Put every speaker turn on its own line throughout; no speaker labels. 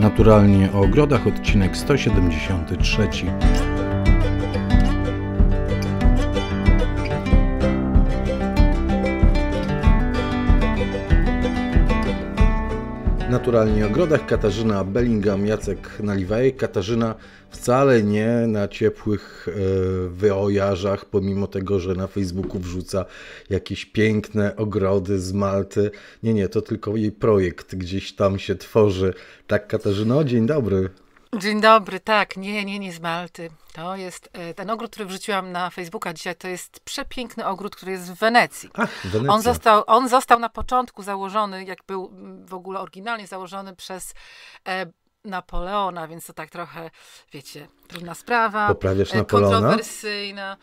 Naturalnie o ogrodach, odcinek 173. naturalnie ogrodach. Katarzyna Bellingham, Jacek Naliwaj. Katarzyna wcale nie na ciepłych e, wyojarzach, pomimo tego, że na Facebooku wrzuca jakieś piękne ogrody z Malty. Nie, nie, to tylko jej projekt gdzieś tam się tworzy. Tak, Katarzyno, dzień dobry.
Dzień dobry, tak, nie, nie, nie z Malty. To jest e, ten ogród, który wrzuciłam na Facebooka dzisiaj. To jest przepiękny ogród, który jest w Wenecji. Ach, on, został, on został na początku założony, jak był mm, w ogóle oryginalnie założony przez e, Napoleona, więc to tak trochę, wiecie, trudna sprawa. Poprawiasz e, Napoleona? Kontrowersyjna.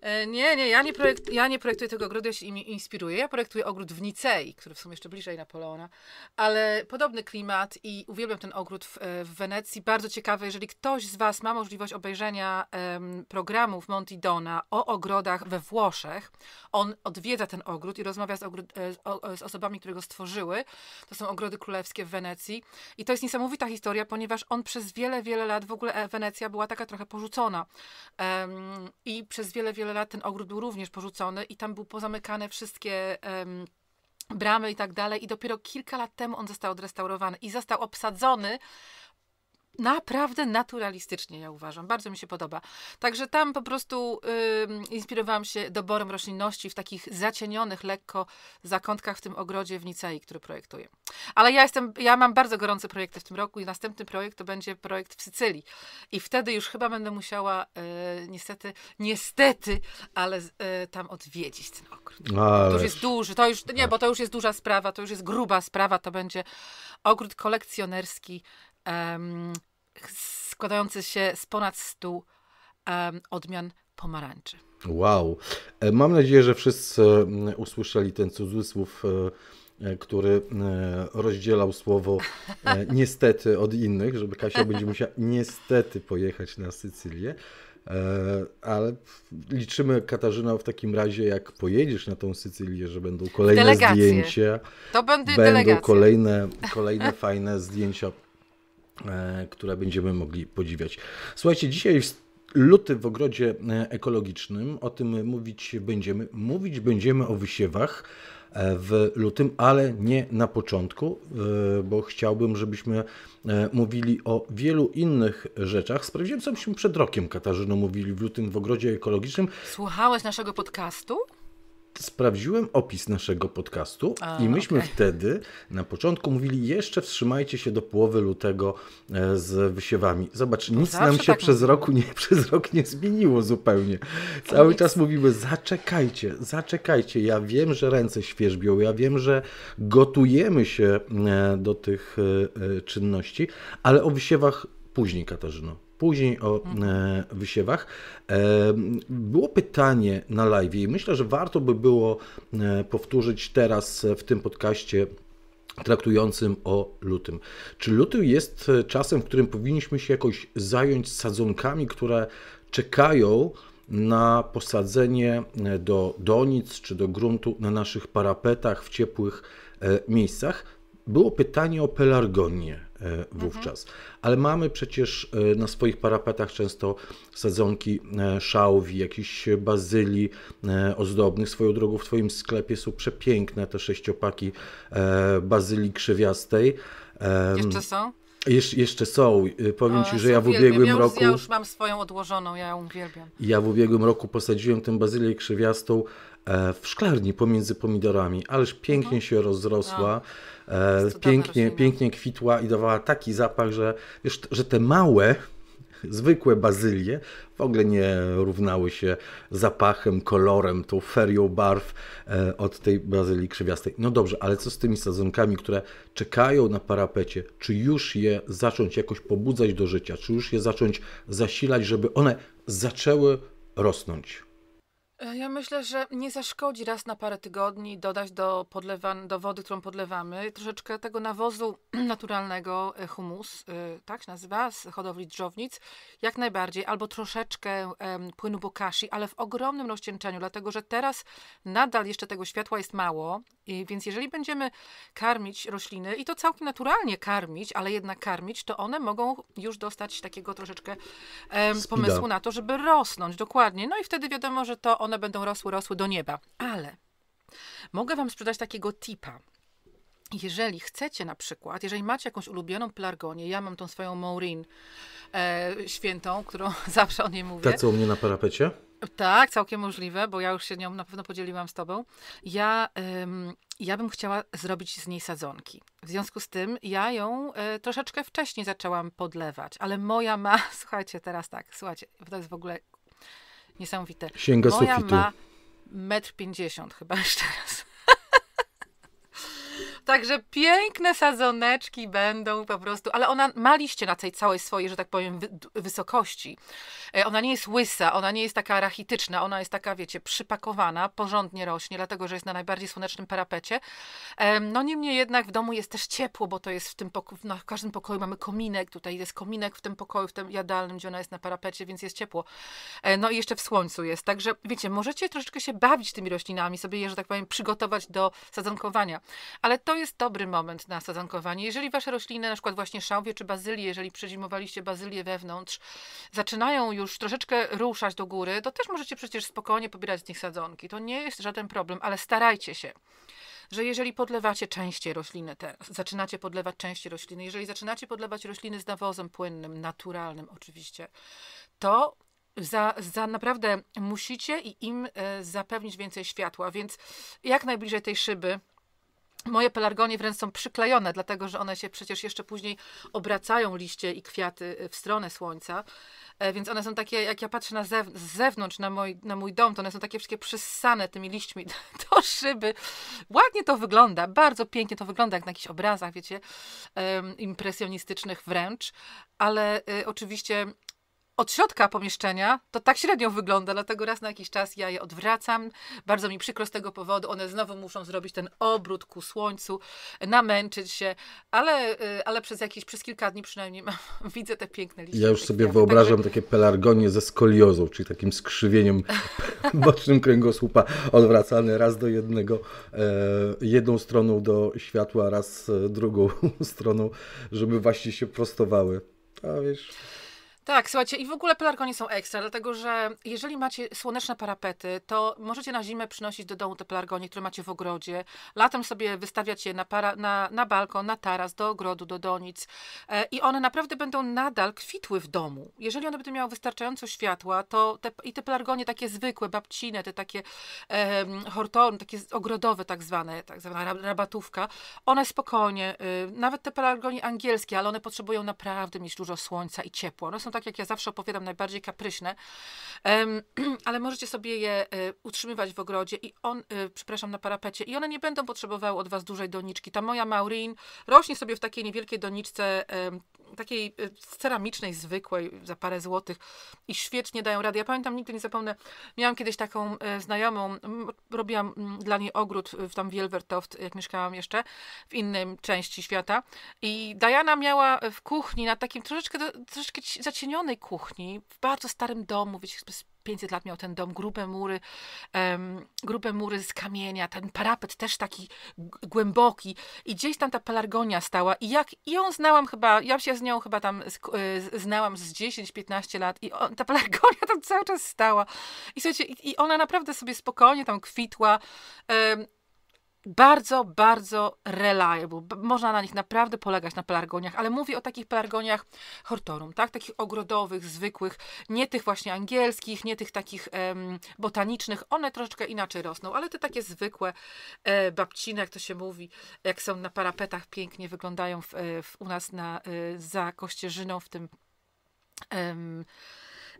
E, nie, nie, ja nie, projekt, ja nie projektuję tego ogrodu, ja się im inspiruję. Ja projektuję ogród w Nicei, który w sumie jeszcze bliżej Napoleona, ale podobny klimat i uwielbiam ten ogród w, e, w Wenecji. Bardzo ciekawe, jeżeli ktoś z Was ma możliwość obejrzenia um, programów Monty Dona o ogrodach we Włoszech, on odwiedza ten ogród i rozmawia z, ogród, e, z, z osobami, które go stworzyły. To są ogrody królewskie w Wenecji i to jest niesamowita historia, ponieważ on przez wiele, wiele lat, w ogóle Wenecja była taka trochę porzucona um, i przez wiele, wiele wiele lat ten ogród był również porzucony i tam był pozamykane wszystkie um, bramy i tak dalej i dopiero kilka lat temu on został odrestaurowany i został obsadzony naprawdę naturalistycznie, ja uważam. Bardzo mi się podoba. Także tam po prostu yy, inspirowałam się doborem roślinności w takich zacienionych lekko zakątkach w tym ogrodzie w Nicei, który projektuję. Ale ja jestem, ja mam bardzo gorące projekty w tym roku i następny projekt to będzie projekt w Sycylii. I wtedy już chyba będę musiała yy, niestety, niestety, ale yy, tam odwiedzić ten
ogród. No, ale... To już jest
duży, to już, nie, bo to już jest duża sprawa, to już jest gruba sprawa, to będzie ogród kolekcjonerski um, składający się z ponad 100 um, odmian pomarańczy.
Wow. E, mam nadzieję, że wszyscy mm, usłyszeli ten cudzysłów e, e, który rozdzielał słowo niestety od innych, żeby Kasia będzie musiała niestety pojechać na Sycylię. Ale liczymy, Katarzyna, w takim razie, jak pojedziesz na tą Sycylię, że będą kolejne delegacje. zdjęcia. To będą, delegacje. kolejne, kolejne fajne zdjęcia E, które będziemy mogli podziwiać. Słuchajcie, dzisiaj luty w ogrodzie e, ekologicznym, o tym mówić będziemy. Mówić będziemy o wysiewach e, w lutym, ale nie na początku, bo chciałbym, żebyśmy mówili o wielu innych rzeczach. Sprawdziłem, co byśmy przed rokiem, Katarzyno, mówili w lutym w ogrodzie ekologicznym.
Słuchałeś naszego podcastu?
sprawdziłem opis naszego podcastu A, i myśmy okay. wtedy na początku mówili, jeszcze wstrzymajcie się do połowy lutego e, z wysiewami. Zobacz, nic nam się tak przez, roku nie, przez rok nie zmieniło zupełnie. Cały nic. czas mówimy, zaczekajcie, zaczekajcie. Ja wiem, że ręce świeżbią, ja wiem, że gotujemy się e, do tych e, czynności, ale o wysiewach później, Katarzyno później o e, wysiewach. E, było pytanie na live i myślę, że warto by było e, powtórzyć teraz w tym podcaście traktującym o lutym. Czy luty jest e, czasem, w którym powinniśmy się jakoś zająć sadzonkami, które czekają na posadzenie e, do donic czy do gruntu na naszych parapetach w ciepłych e, miejscach? Było pytanie o pelargonię. Mhm. wówczas. Mhm. Ale mamy przecież e, na swoich parapetach często sadzonki e, szałwi, jakichś bazylii e, ozdobnych. Swoją drogą w Twoim sklepie są przepiękne te sześciopaki bazylii krzewiastej. Jeszcze są? Jesz, jeszcze są. Powiem Ci, że ja w ubiegłym ja roku. Ja już mam
swoją odłożoną, ja ją uwielbiam.
Ja w ubiegłym roku posadziłem tę bazylię krzywiastą w szklarni pomiędzy pomidorami, ależ pięknie mhm. się rozrosła. No pięknie, pięknie kwitła i dawała taki zapach, że, wiesz, że te małe, zwykłe bazylie w ogóle nie równały się zapachem, kolorem, tą ferią barw e, od tej bazylii krzywiastej. No dobrze, ale co z tymi sadzonkami, które czekają na parapecie? Czy już je zacząć jakoś pobudzać do życia? Czy już je zacząć zasilać, żeby one zaczęły rosnąć?
E, ja myślę, że nie zaszkodzi raz na parę tygodni dodać do, podlewan- do wody, którą podlewamy, troszeczkę tego nawozu naturalnego, e, humus, e, tak się nazywa, z hodowli drżownic, jak najbardziej, albo troszeczkę płynu bokashi, ale w ogromnym rozcieńczeniu, dlatego że teraz nadal jeszcze tego światła jest mało, i, więc jeżeli będziemy karmić rośliny, i to całkiem naturalnie karmić, ale jednak karmić, to one mogą już dostać takiego troszeczkę pomysłu na to, żeby rosnąć, dokładnie. No i wtedy wiadomo, że to one będą rosły, rosły do nieba. Ale mogę Wam sprzedać takiego tipa. Jeżeli chcecie na przykład, jeżeli macie jakąś ulubioną plargonię, ja mam tą swoją Maureen e, świętą, którą zawsze o niej mówię. Ta, co u
mnie na parapecie?
Tak, całkiem możliwe, bo ja już się nią na pewno podzieliłam z tobą. Ja, ym, ja bym chciała zrobić z niej sadzonki. W związku z tym ja ją y, troszeczkę wcześniej zaczęłam podlewać, ale moja ma, słuchajcie, teraz tak, słuchajcie, to jest w ogóle niesamowite. Sięga Moja sufitu. ma metr pięćdziesiąt chyba jeszcze raz. Także piękne sadzoneczki będą po prostu, ale ona ma liście na tej całej swojej, że tak powiem, wy wysokości. E, ona nie jest łysa, ona nie jest taka rachityczna, ona jest taka, wiecie, przypakowana, porządnie rośnie, dlatego, że jest na najbardziej słonecznym parapecie. No niemniej jednak w domu jest też ciepło, bo to jest w tym pokoju, no, w każdym pokoju mamy kominek, tutaj jest kominek w tym pokoju, w tym jadalnym, gdzie ona jest na parapecie, więc jest ciepło. E, no i jeszcze w słońcu jest, także wiecie, możecie troszeczkę się bawić tymi roślinami, sobie je, że tak powiem, przygotować do sadzonkowania, ale to to jest dobry moment na sadzankowanie. Jeżeli wasze rośliny, na przykład właśnie szałwie czy bazylie, jeżeli przezimowaliście bazylię wewnątrz, zaczynają już troszeczkę ruszać do góry, to też możecie przecież spokojnie pobierać z nich sadzonki. To nie jest żaden problem, ale starajcie się że jeżeli podlewacie częściej rośliny teraz, zaczynacie podlewać częściej rośliny, jeżeli zaczynacie podlewać rośliny z nawozem płynnym, naturalnym oczywiście, to za, za naprawdę musicie i im e, zapewnić więcej światła, więc jak najbliżej tej szyby Moje pelargonie wręcz są przyklejone, dlatego że one się przecież jeszcze później obracają liście i kwiaty y, w stronę słońca. E, więc one są takie, jak ja patrzę na z zewnątrz na mój, na mój dom, to one są takie wszystkie przyssane tymi liśćmi do szyby. Ładnie to wygląda, bardzo pięknie to wygląda, jak na jakichś obrazach, wiecie, um, impresjonistycznych wręcz. Ale y, oczywiście od środka pomieszczenia to tak średnio wygląda, dlatego raz na jakiś czas ja je odwracam. Bardzo mi przykro z tego powodu. One znowu muszą zrobić ten obrót ku słońcu, namęczyć się, ale, y, ale przez jakieś, przez kilka dni przynajmniej widzę te piękne liście. Ja już sobie wyobrażam
Także... takie pelargonie ze skoliozą, czyli takim skrzywieniem bocznym kręgosłupa odwracane raz do jednego, e, jedną stroną do światła, raz e, drugą stroną, żeby właśnie się prostowały. A wiesz...
Tak, słuchajcie, i w ogóle pelargonie są ekstra, dlatego że jeżeli macie słoneczne parapety, to możecie na zimę przynosić do domu te pelargonie, które macie w ogrodzie. Latem sobie wystawiacie na, para, na, na balkon, na taras, do ogrodu, do donic e, i one naprawdę będą nadal kwitły w domu. Jeżeli one będą miały wystarczająco światła, to te, i te pelargonie takie zwykłe, babcine, te takie e, hortony, takie ogrodowe tak zwane, tak zwana rabatówka, one spokojnie, e, nawet te pelargonie angielskie, ale one potrzebują naprawdę mieć dużo słońca i ciepło. One są tak jak ja zawsze opowiadam, najbardziej kapryśne, ale możecie sobie je e, utrzymywać w ogrodzie i on, e, przepraszam, na parapecie i one nie będą potrzebowały od Was dużej doniczki. Ta moja Maureen rośnie sobie w takiej niewielkiej doniczce takiej y, ceramicznej, zwykłej, za parę złotych i świetnie dają radę. Ja pamiętam, nigdy nie zapomnę, miałam kiedyś taką e, znajomą, mm, robiłam mm, dla niej ogród w tam Wielwertoft, jak mieszkałam jeszcze, w innej części świata i Diana miała w kuchni, na takim troszeczkę, troszeczkę zacienionej kuchni, w bardzo starym domu, wiecie, 500 lat miał ten dom, grube mury, um, grube mury z kamienia, ten parapet też taki głęboki i gdzieś tam ta pelargonia stała i jak i ją znałam chyba, ja się z nią chyba tam e, znałam z 10-15 lat i on, ta pelargonia tam cały czas stała i słuchajcie, i, i ona naprawdę sobie spokojnie tam kwitła bardzo, bardzo reliable. Można na nich naprawdę polegać, na pelargoniach, ale mówię o takich pelargoniach hortorum, tak? Takich ogrodowych, zwykłych, nie tych właśnie angielskich, nie tych takich em, botanicznych. One troszeczkę inaczej rosną, ale te takie zwykłe e, babcine, jak to się mówi, jak są na parapetach, pięknie wyglądają w, e, w, u nas na, e, za kościerzyną w tym em,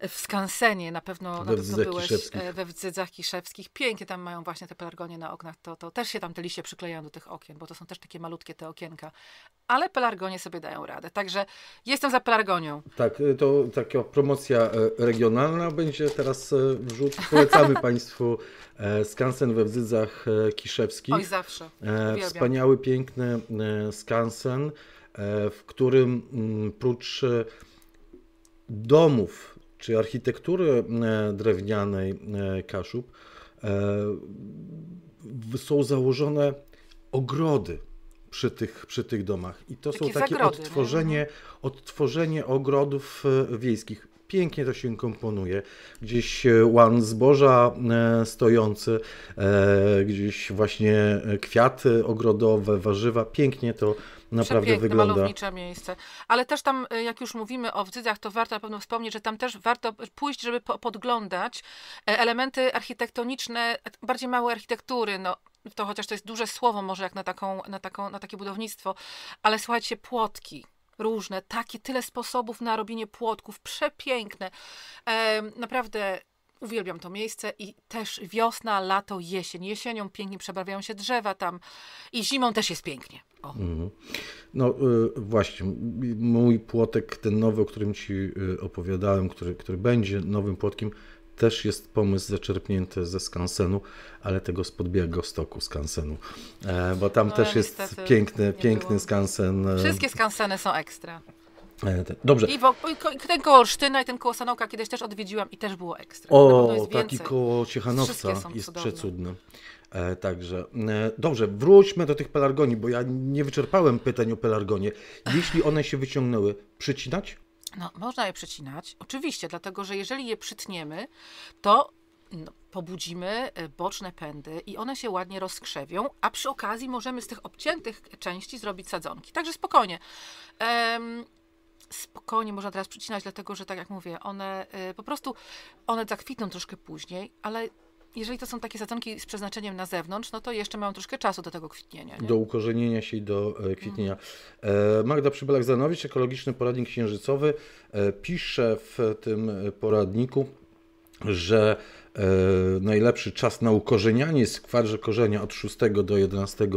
w Skansenie na pewno, we na pewno byłeś e, kiszewskich. we Wdzydzach Kiszewskich. Pięknie tam mają właśnie te pelargonie na oknach, to, to też się tam te liście przyklejają do tych okien, bo to są też takie malutkie te okienka. Ale pelargonie sobie dają radę, także jestem za pelargonią.
Tak, y, to taka promocja e, regionalna będzie teraz e, wrzut. Polecamy Państwu Skansen we Wdzydzach Kiszewskich. Oj, zawsze. Uwielbiam. Wspaniały, piękny Skansen, w którym mm, prócz domów czy architektury e, drewnianej e, Kaszub e, są założone ogrody przy tych, przy tych domach. I to takie są takie zagrody, odtworzenie, no, no. odtworzenie ogrodów wiejskich. Pięknie to się komponuje. Gdzieś łan zboża stojący, gdzieś właśnie kwiaty ogrodowe, warzywa. Pięknie to naprawdę Przepiękne, wygląda. malownicze
miejsce. Ale też tam, y, jak już mówimy o Wdzydzach, to warto na pewno wspomnieć, że tam też warto pójść, żeby podglądać y, elementy architektoniczne, bardziej małe architektury, no to chociaż to jest duże słowo może jak na, taką, na, taką, na takie budownictwo, ale słuchajcie, płotki, różne, takie tyle sposobów na robienie płotków, przepiękne. E, naprawdę Uwielbiam to miejsce i też wiosna, lato, jesień. Jesienią pięknie przebrawiają się drzewa tam i zimą też jest pięknie.
Mhm. No y, właśnie, mój płotek, ten nowy, o którym Ci y, opowiadałem, który, który będzie nowym płotkiem, też jest pomysł zaczerpnięty ze skansenu, ale tego spod stoku skansenu, e, bo tam no, też jest piękny, piękny skansen. E, Wszystkie
skanseny są ekstra.
E, dobrze. I,
i ten koło Olsztyna i ten koło Sanoka kiedyś też odwiedziłam i też było ekstra. O, taki koło Ciechanowca jest
cudowne. E, także e, dobrze, wróćmy do tych pelargonii, bo ja nie wyczerpałem pytań o pelargonie. Jeśli one się wyciągnęły, przycinać?
No, można je przycinać, oczywiście, dlatego że jeżeli je przytniemy, to no, pobudzimy e, boczne pędy i one się ładnie rozkrzewią, a przy okazji możemy z tych obciętych części zrobić sadzonki. Także spokojnie. Ehm, spokojnie można teraz przycinać, dlatego że tak jak mówię, one y, po prostu one zakwitną troszkę później, ale jeżeli to są takie sadzonki z przeznaczeniem na zewnątrz, no to jeszcze mają troszkę czasu do tego kwitnienia. Nie? Do
ukorzenienia się i do e, mhm. kwitnienia. E, Magda Przybylak-Zanowicz, ekologiczny poradnik księżycowy, e, pisze w tym poradniku, że E, najlepszy czas na ukorzenianie kwadrze korzenia od 6 do 11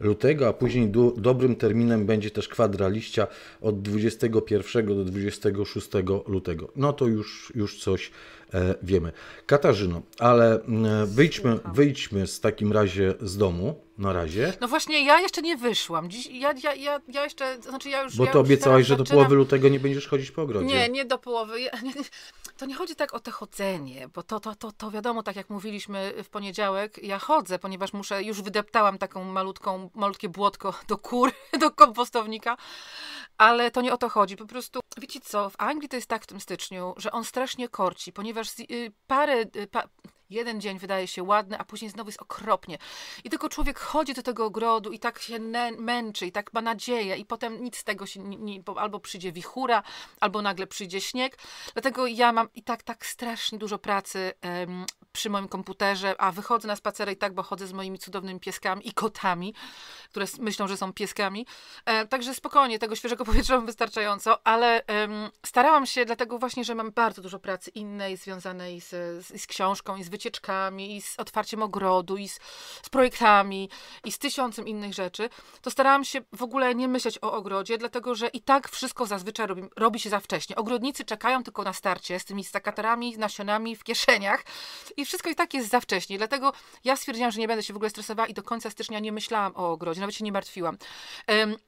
lutego, a później do, dobrym terminem będzie też kwadra liścia od 21 do 26 lutego. No to już, już coś e, wiemy. Katarzyno, ale mm, wyjdźmy, wyjdźmy z takim razie z domu na razie.
No właśnie, ja jeszcze nie wyszłam. Dziś, ja, ja, ja, ja jeszcze, znaczy ja już... Bo to ja obiecałaś, że do połowy lutego
nie będziesz chodzić po ogrodzie. Nie,
nie do połowy. Ja, nie, nie to nie chodzi tak o te chodzenie, bo to, to, to, to wiadomo, tak jak mówiliśmy w poniedziałek, ja chodzę, ponieważ muszę, już wydeptałam taką malutką, malutkie błotko do kur, do kompostownika, ale to nie o to chodzi. Po prostu, wiecie co, w Anglii to jest tak w tym styczniu, że on strasznie korci, ponieważ y, parę, y, pa, Jeden dzień wydaje się ładny, a później znowu jest okropnie. I tylko człowiek chodzi do tego ogrodu i tak się męczy, i tak ma nadzieję, i potem nic z tego się nie, nie, albo przyjdzie wichura, albo nagle przyjdzie śnieg. Dlatego ja mam i tak tak strasznie dużo pracy przy moim komputerze, a wychodzę na spacery i tak, bo chodzę z moimi cudownymi pieskami i kotami, które myślą, że są pieskami. E, także spokojnie, tego świeżego powietrza mam wystarczająco, ale starałam się, dlatego właśnie, że mam bardzo dużo pracy innej, związanej z, z, z książką i z wycieczką wycieczkami, i z otwarciem ogrodu, i z, z projektami, i z tysiącem innych rzeczy, to starałam się w ogóle nie myśleć o ogrodzie, dlatego że i tak wszystko zazwyczaj robi, robi się za wcześnie. Ogrodnicy czekają tylko na starcie z tymi stakatorami, nasionami w kieszeniach i wszystko i tak jest za wcześnie. Dlatego ja stwierdziłam, że nie będę się w ogóle stresowała i do końca stycznia nie myślałam o ogrodzie, nawet się nie martwiłam.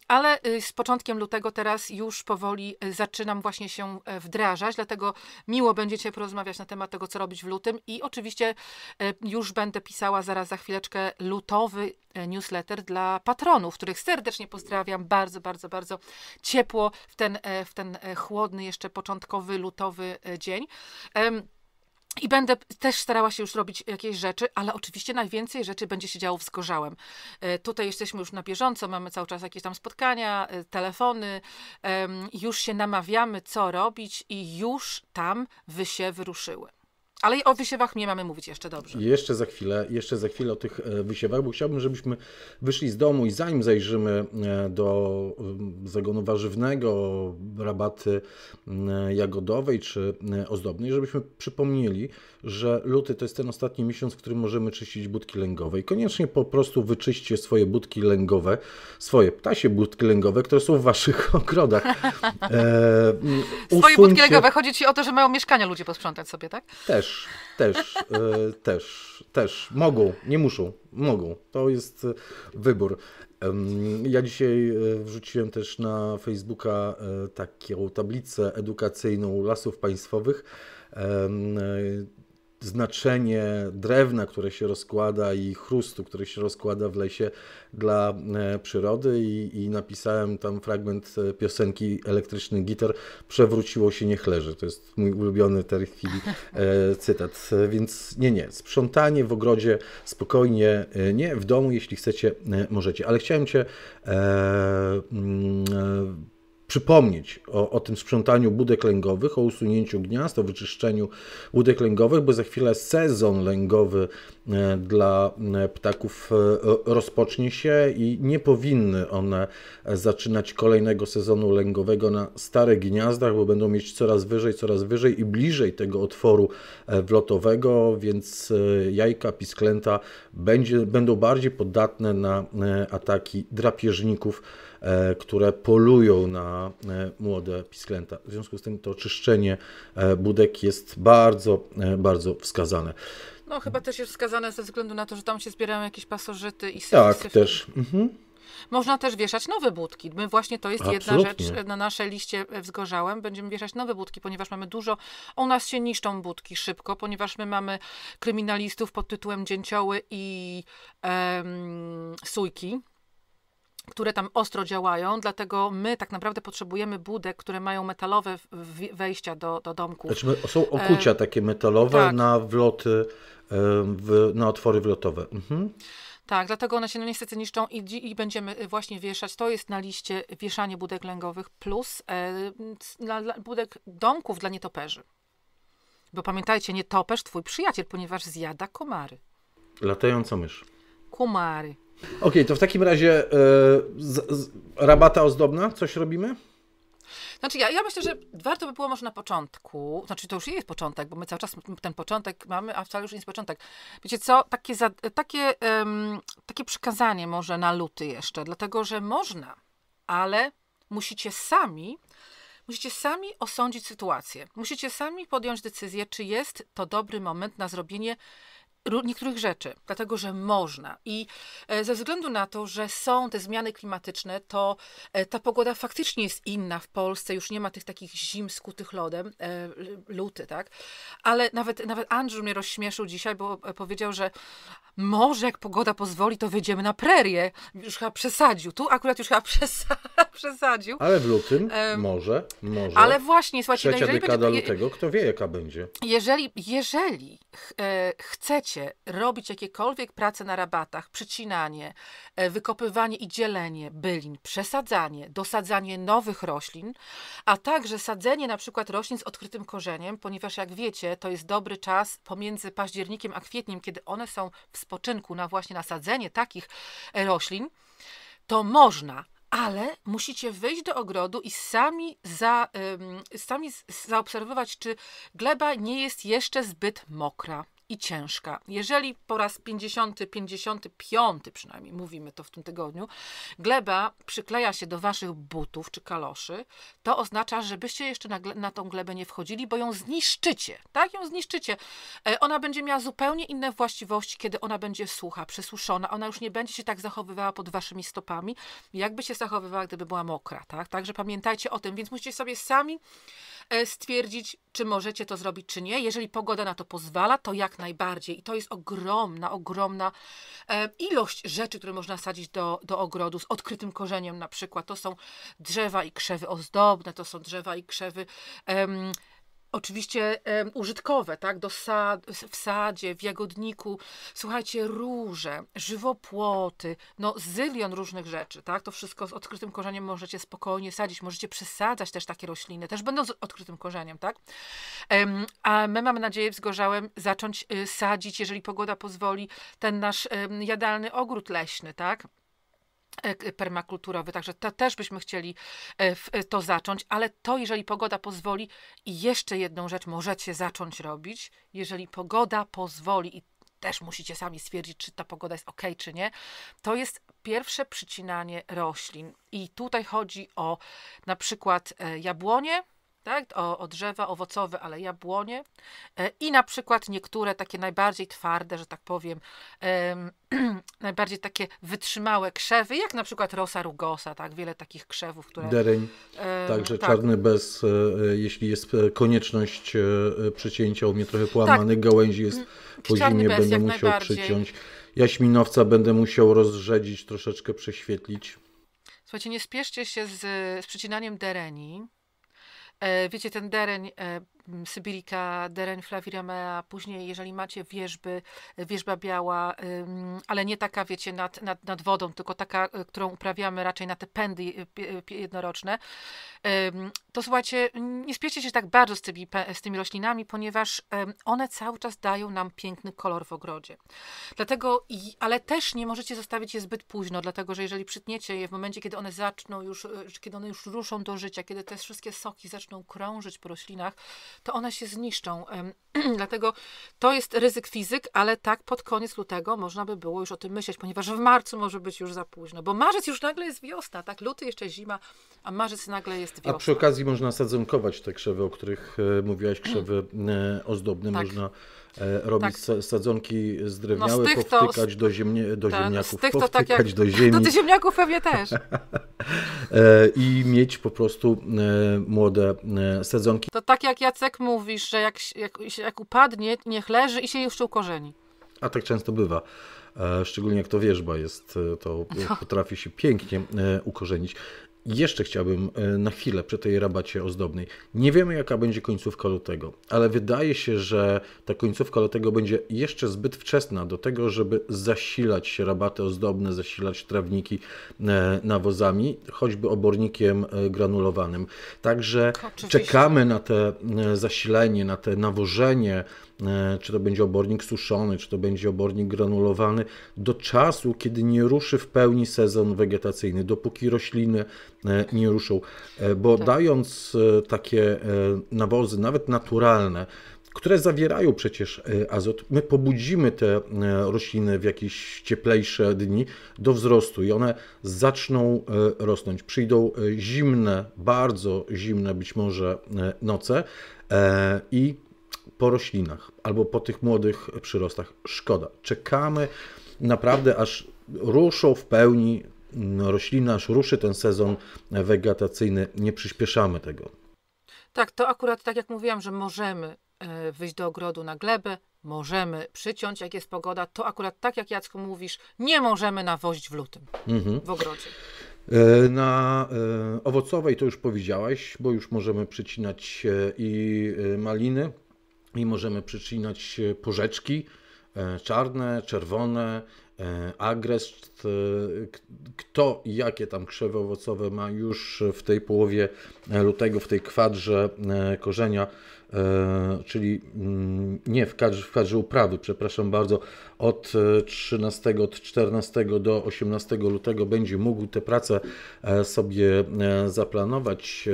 Ale y, z początkiem lutego teraz już powoli y, zaczynam właśnie się e, wdrażać, dlatego miło będziecie porozmawiać na temat tego, co robić w lutym i oczywiście oczywiście e, już będę pisała zaraz za chwileczkę lutowy e, newsletter dla patronów, których serdecznie pozdrawiam bardzo, bardzo, bardzo ciepło w ten, e, w ten chłodny, jeszcze początkowy lutowy dzień. I będę też starała się już robić jakieś rzeczy, ale oczywiście najwięcej rzeczy będzie się działo w Tutaj jesteśmy już na bieżąco, mamy cały czas jakieś tam spotkania, telefony, już się namawiamy, co robić i już tam wy się wyruszyły. Ale o wysiewach nie mamy mówić jeszcze dobrze.
Jeszcze za chwilę, jeszcze za chwilę o tych e, wysiewach, bo chciałbym, żebyśmy wyszli z domu i zanim zajrzymy e, do e, zagonu warzywnego, rabaty jagodowej czy ozdobnej, żebyśmy przypomnieli, że luty to jest ten ostatni miesiąc, w którym możemy czyścić budki lęgowe. I koniecznie po prostu wyczyście swoje budki lęgowe, swoje ptasie budki lęgowe, które są w waszych ogrodach. E, usuńcie... Swoje budki lęgowe.
Chodzi ci o to, że mają mieszkania ludzie posprzątać sobie, tak?
Też też, też, e, też, też. Mogą, nie muszą, mogą. To jest e, wybór. Ja dzisiaj e, wrzuciłem też na Facebooka taką tablicę edukacyjną lasów państwowych znaczenie drewna, które się rozkłada i chrustu, który się rozkłada w lesie dla e, przyrody i, i napisałem tam fragment e, piosenki Elektryczny Gitar Przewróciło się niech leży. To jest mój ulubiony w tej chwili e, cytat. Więc nie, nie. Sprzątanie w ogrodzie spokojnie, nie. W domu, jeśli chcecie, możecie. Ale chciałem Cię e, mm, e, przypomnieć o, o, tym sprzątaniu budek lęgowych, o usunięciu gniazd, o wyczyszczeniu budek lęgowych, bo za chwilę sezon lęgowy E, dla e, ptaków e, rozpocznie się i nie powinny one zaczynać kolejnego sezonu lęgowego na starych gniazdach, bo będą mieć coraz wyżej, coraz wyżej i bliżej tego otworu wlotowego, więc jajka pisklęta będzie, będą bardziej podatne na ataki drapieżników, które polują na młode pisklęta. W związku z tym to czyszczenie budek jest bardzo, bardzo wskazane.
No chyba też jest wskazane ze względu na to, że tam się zbierają jakieś pasożyty i syf. Tak, też. Mhm. Można też wieszać nowe budki. My właśnie to jest Absolutnie. jedna rzecz na naszej liście e, wzgorzałem. Będziemy wieszać nowe budki, ponieważ mamy dużo. U nas się niszczą budki szybko, ponieważ my mamy kryminalistów pod tytułem Dzięcioły i em, Sujki które tam ostro działają, dlatego my tak naprawdę potrzebujemy budek, które mają metalowe wejścia do, do domku. Znaczy, są okucia e, takie
metalowe tak. na wloty, e, w, na otwory wlotowe. Mhm.
Tak, dlatego one się no niestety niszczą i, i będziemy e, właśnie wieszać. To jest na liście wieszanie budek lęgowych plus e, budek domków dla nietoperzy. Bo pamiętajcie, nietoperz twój przyjaciel, ponieważ zjada komary.
Latającą mysz.
Komary.
Okej, okay, to w takim razie e, z, z, rabata ozdobna, coś robimy?
Znaczy, ja, ja, myślę, że warto by było może na początku, znaczy to już nie jest początek, bo my cały czas ten początek mamy, a wcale już nie jest początek. Wiecie co, takie, za, takie, um, takie przykazanie może na luty jeszcze, dlatego że można, ale musicie sami, musicie sami osądzić sytuację. Musicie sami podjąć decyzję, czy jest to dobry moment na zrobienie niektórych rzeczy, dlatego że można. I e, ze względu na to, że są te zmiany klimatyczne, to e, ta pogoda faktycznie jest inna w Polsce, już nie ma tych takich zim skutych lodem, e, luty, tak? Ale nawet, nawet Andrzej mnie rozśmieszył dzisiaj, bo powiedział, że może jak pogoda pozwoli, to wyjdziemy na prerię. Już chyba przesadził. Tu akurat już chyba przesadził.
Ale w lutym może, może. Ale
właśnie, słuchajcie, no Trzecia no, dekada będzie, lutego,
kto wie jaka będzie.
Jeżeli, jeżeli chcecie chcecie robić jakiekolwiek prace na rabatach, przycinanie, e, wykopywanie i dzielenie bylin, przesadzanie, dosadzanie nowych roślin, a także sadzenie na przykład roślin z odkrytym korzeniem, ponieważ jak wiecie, to jest dobry czas pomiędzy październikiem a kwietniem, kiedy one są w spoczynku na właśnie sadzenie takich e, roślin, to można ale musicie wyjść do ogrodu i sami, za, sami zaobserwować, czy gleba nie jest jeszcze zbyt mokra i ciężka. Jeżeli po raz 50, 55 przynajmniej mówimy to w tym tygodniu, gleba przykleja się do waszych butów czy kaloszy, to oznacza, żebyście jeszcze na, na tą glebę nie wchodzili, bo ją zniszczycie. Tak, ją zniszczycie. E, ona będzie miała zupełnie inne właściwości, kiedy ona będzie sucha, przesuszona. Ona już nie będzie się tak zachowywała pod waszymi stopami, jakby się zachowywała, gdyby była mokra. Tak? Także pamiętajcie o tym, więc musicie sobie sami E, stwierdzić, czy możecie to zrobić, czy nie. Jeżeli pogoda na to pozwala, to jak najbardziej. I to jest ogromna, ogromna e, ilość rzeczy, które można sadzić do, do ogrodu z odkrytym korzeniem na przykład. To są drzewa i krzewy ozdobne, to są drzewa i krzewy oczywiście um, użytkowe, tak, do sad, w sadzie, w jagodniku, słuchajcie, róże, żywopłoty, no zylion różnych rzeczy, tak, to wszystko z odkrytym korzeniem możecie spokojnie sadzić, możecie przesadzać też takie rośliny, też będą z odkrytym korzeniem, tak, um, a my mamy nadzieję wzgorzałem Zgorzałem zacząć y, sadzić, jeżeli pogoda pozwoli, ten nasz y, jadalny ogród leśny, tak, E, permakulturowy, także to też byśmy chcieli e, e, to zacząć, ale to jeżeli pogoda pozwoli i jeszcze jedną rzecz możecie zacząć robić, jeżeli pogoda pozwoli i też musicie sami stwierdzić, czy ta pogoda jest ok, czy nie, to jest pierwsze przycinanie roślin. I tutaj chodzi o na przykład jabłonie, tak? O, o, drzewa owocowe, ale jabłonie e, i na przykład niektóre takie najbardziej twarde, że tak powiem, um, najbardziej takie wytrzymałe krzewy, jak na przykład rosa rugosa, tak? Wiele takich krzewów, które... Dereń,
um, także tak. czarny bez, e, e, jeśli jest konieczność przycięcia, u mnie trochę połamanych tak. gałęzi jest mm, po zimie, będę musiał przyciąć. Jaśminowca będę musiał rozrzedzić, troszeczkę prześwietlić.
Słuchajcie, nie spieszcie się z, z przecinaniem dereni. E, wiecie, ten dereń e, Sybirika, Deren Flaviramea. później jeżeli macie wieżby, wieżba biała, ale nie taka, wiecie, nad, nad, nad wodą, tylko taka, y, którą uprawiamy raczej na te pędy y, y, jednoroczne, to słuchajcie, nie spieszcie się tak bardzo z tymi, z tymi roślinami, ponieważ one cały czas dają nam piękny kolor w ogrodzie. Dlatego, ale też nie możecie zostawić je zbyt późno, dlatego, że jeżeli przytniecie je w momencie, kiedy one zaczną już, kiedy one już ruszą do życia, kiedy te wszystkie soki zaczną krążyć po roślinach, to one się zniszczą. Dlatego to jest ryzyk fizyk, ale tak pod koniec lutego można by było już o tym myśleć, ponieważ w marcu może być już za późno, bo marzec już nagle jest wiosna, tak? Luty jeszcze zima, a marzec nagle jest wiosna. A przy
okazji można sadzonkować te krzewy, o których e, mówiłaś, krzewy mm. e, ozdobne, tak. można E, robić tak. sadzonki no, z no powtykać to, do, ziemnie, do tak, ziemniaków, tak powtykać tak jak, do ziemi. No, do
ziemniaków pewnie też.
E, I mieć po prostu e, młode sadzonki.
To tak jak Jacek mówisz, że jak, jak, jak upadnie, niech leży i się już ukorzeni.
A tak często bywa. Szczególnie jak to wierzba jest, to no. potrafi się pięknie ukorzenić. Jeszcze chciałbym e, na chwilę przy tej rabacie ozdobnej. Nie wiemy, jaka będzie końcówka lutego, ale wydaje się, że ta końcówka lutego będzie jeszcze zbyt wczesna do tego, żeby zasilać rabaty ozdobne, zasilać trawniki e, nawozami, choćby obornikiem e, granulowanym. Także Oczywiście. czekamy na te zasilenie, na te nawożenie E, czy to będzie obornik suszony, czy to będzie obornik granulowany, do czasu, kiedy nie ruszy w pełni sezon wegetacyjny, dopóki rośliny e, nie ruszą. E, bo tak. dając takie nawozy, nawet naturalne, które zawierają przecież azot, my pobudzimy te rośliny w jakieś cieplejsze dni do wzrostu i one zaczną rosnąć. Przyjdą zimne, bardzo zimne być może noce i po roślinach albo po tych młodych przyrostach. Szkoda. Czekamy naprawdę, aż ruszą w pełni mm, roślina, aż ruszy ten sezon wegetacyjny. Nie przyspieszamy tego.
Tak, to akurat tak jak mówiłam, że możemy e, wyjść do ogrodu na glebę, możemy przyciąć, jak jest pogoda. To akurat tak jak Jacku mówisz, nie możemy nawozić w lutym mhm. w ogrodzie.
E, na e, owocowej to już powiedziałaś, bo już możemy przycinać i maliny, i możemy przycinać e, porzeczki e, czarne, czerwone, e, agres, kto i jakie tam krzewy owocowe ma już w tej połowie lutego, w tej kwadrze korzenia E, czyli mm, nie w kadrze, w kadrze uprawy, przepraszam bardzo, od 13, e, od 14 do 18 lutego będzie mógł te prace e, sobie zaplanować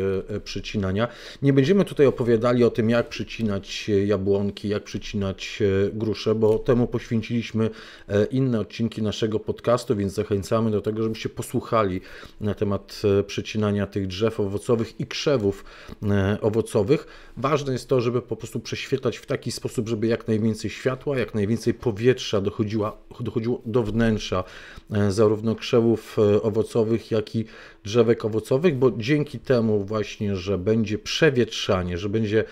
przycinania. Nie będziemy tutaj opowiadali o tym, jak przycinać jabłonki, jak przycinać grusze, bo temu poświęciliśmy inne odcinki naszego podcastu, więc zachęcamy do tego, żebyście posłuchali na temat przycinania tych drzew owocowych i krzewów owocowych. Ważne jest to, żeby po prostu prześwietlać w taki sposób, żeby jak najwięcej światła, jak najwięcej powietrza dochodziła, dochodziło do wnętrza e, zarówno krzewów e, owocowych, jak i drzewek owocowych, bo dzięki temu właśnie, że będzie przewietrzanie, że będzie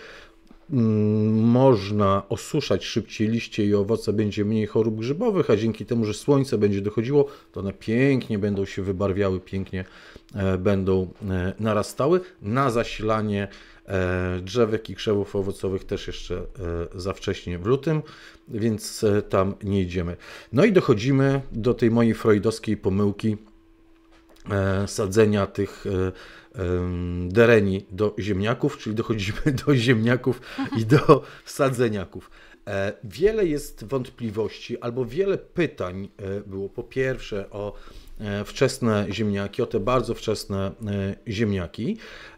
mm, można osuszać szybciej liście i owoce, będzie mniej chorób grzybowych, a dzięki temu, że słońce będzie dochodziło, to one pięknie będą się wybarwiały, pięknie e, będą narastały. Na zasilanie E, drzewek i krzewów owocowych też jeszcze e, za wcześnie w lutym, więc e, tam nie idziemy. No i dochodzimy do tej mojej freudowskiej pomyłki sadzenia tych dereni do ziemniaków, czyli dochodzimy do ziemniaków i do sadzeniaków. Wiele jest wątpliwości, albo wiele pytań było po pierwsze o E, wczesne ziemniaki, o te bardzo wczesne e, ziemniaki.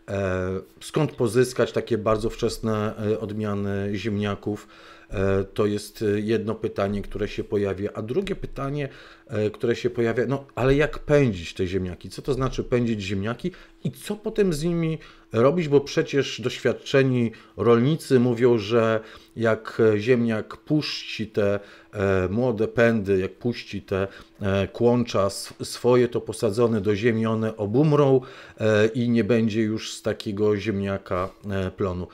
E, skąd pozyskać takie bardzo wczesne odmiany ziemniaków? E, to jest e, jedno pytanie, które się pojawia. A drugie pytanie, e, które się pojawia, no ale jak pędzić te ziemniaki? Co to znaczy pędzić ziemniaki i co potem z nimi robić? Bo przecież doświadczeni rolnicy mówią, że jak ziemniak puści te młode pędy, jak puści te kłącza swoje, to posadzone do ziemi one obumrą i nie będzie już z takiego ziemniaka plonu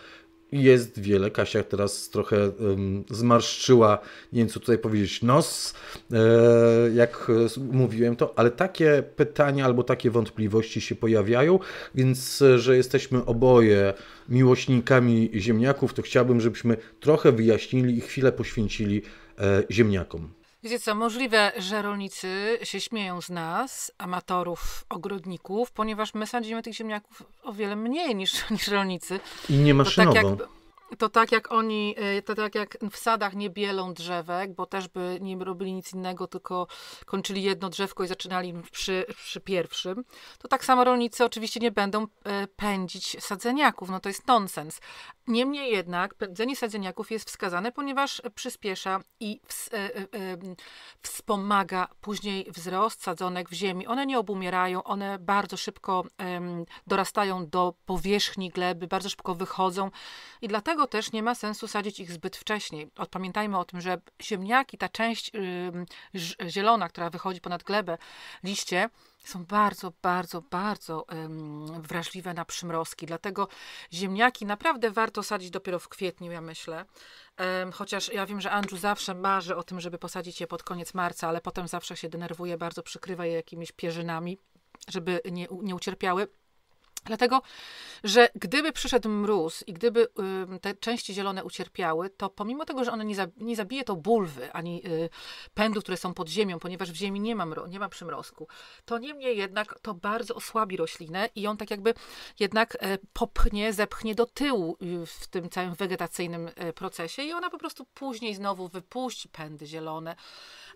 jest wiele. Kasia teraz trochę um, zmarszczyła, nie wiem co tutaj powiedzieć, nos, e, jak e, mówiłem to, ale takie pytania albo takie wątpliwości się pojawiają, więc e, że jesteśmy oboje miłośnikami ziemniaków, to chciałbym, żebyśmy trochę wyjaśnili i chwilę poświęcili e, ziemniakom.
Wiecie co, możliwe, że rolnicy się śmieją z nas, amatorów, ogrodników, ponieważ my sadzimy tych ziemniaków o wiele mniej niż, niż rolnicy. I nie tak maszynowo. tak to tak jak oni, y, to tak jak w sadach nie bielą drzewek, bo też by nie robili nic innego, tylko kończyli jedno drzewko i zaczynali przy, przy pierwszym, to tak samo rolnicy oczywiście nie będą y, pędzić sadzeniaków. No to jest nonsens. Niemniej jednak pędzenie sadzeniaków jest wskazane, ponieważ przyspiesza i e, e, wspomaga później wzrost sadzonek w ziemi. One nie obumierają, one bardzo szybko e, dorastają do powierzchni gleby, bardzo szybko wychodzą i dlatego Dlatego też nie ma sensu sadzić ich zbyt wcześnie. Odpamiętajmy o tym, że ziemniaki, ta część yy, zielona, która wychodzi ponad glebę, liście, są bardzo, bardzo, bardzo wrażliwe na przymrozki. Dlatego ziemniaki naprawdę warto sadzić dopiero w kwietniu, ja myślę. chociaż ja wiem, że Andrzej zawsze marzy o tym, żeby posadzić je pod koniec marca, ale potem zawsze się denerwuje, bardzo przykrywa je jakimiś pierzynami, żeby nie, nie ucierpiały. Dlatego, że gdyby przyszedł mróz i gdyby te części zielone ucierpiały, to pomimo tego, że one nie, zabije to bulwy ani y, pędów, które są pod ziemią, ponieważ w ziemi nie ma, mro, nie ma przymrozku, to niemniej jednak to bardzo osłabi roślinę i on tak jakby jednak e, popchnie, zepchnie do tyłu y, w tym całym wegetacyjnym e, procesie i ona po prostu później znowu wypuści pędy zielone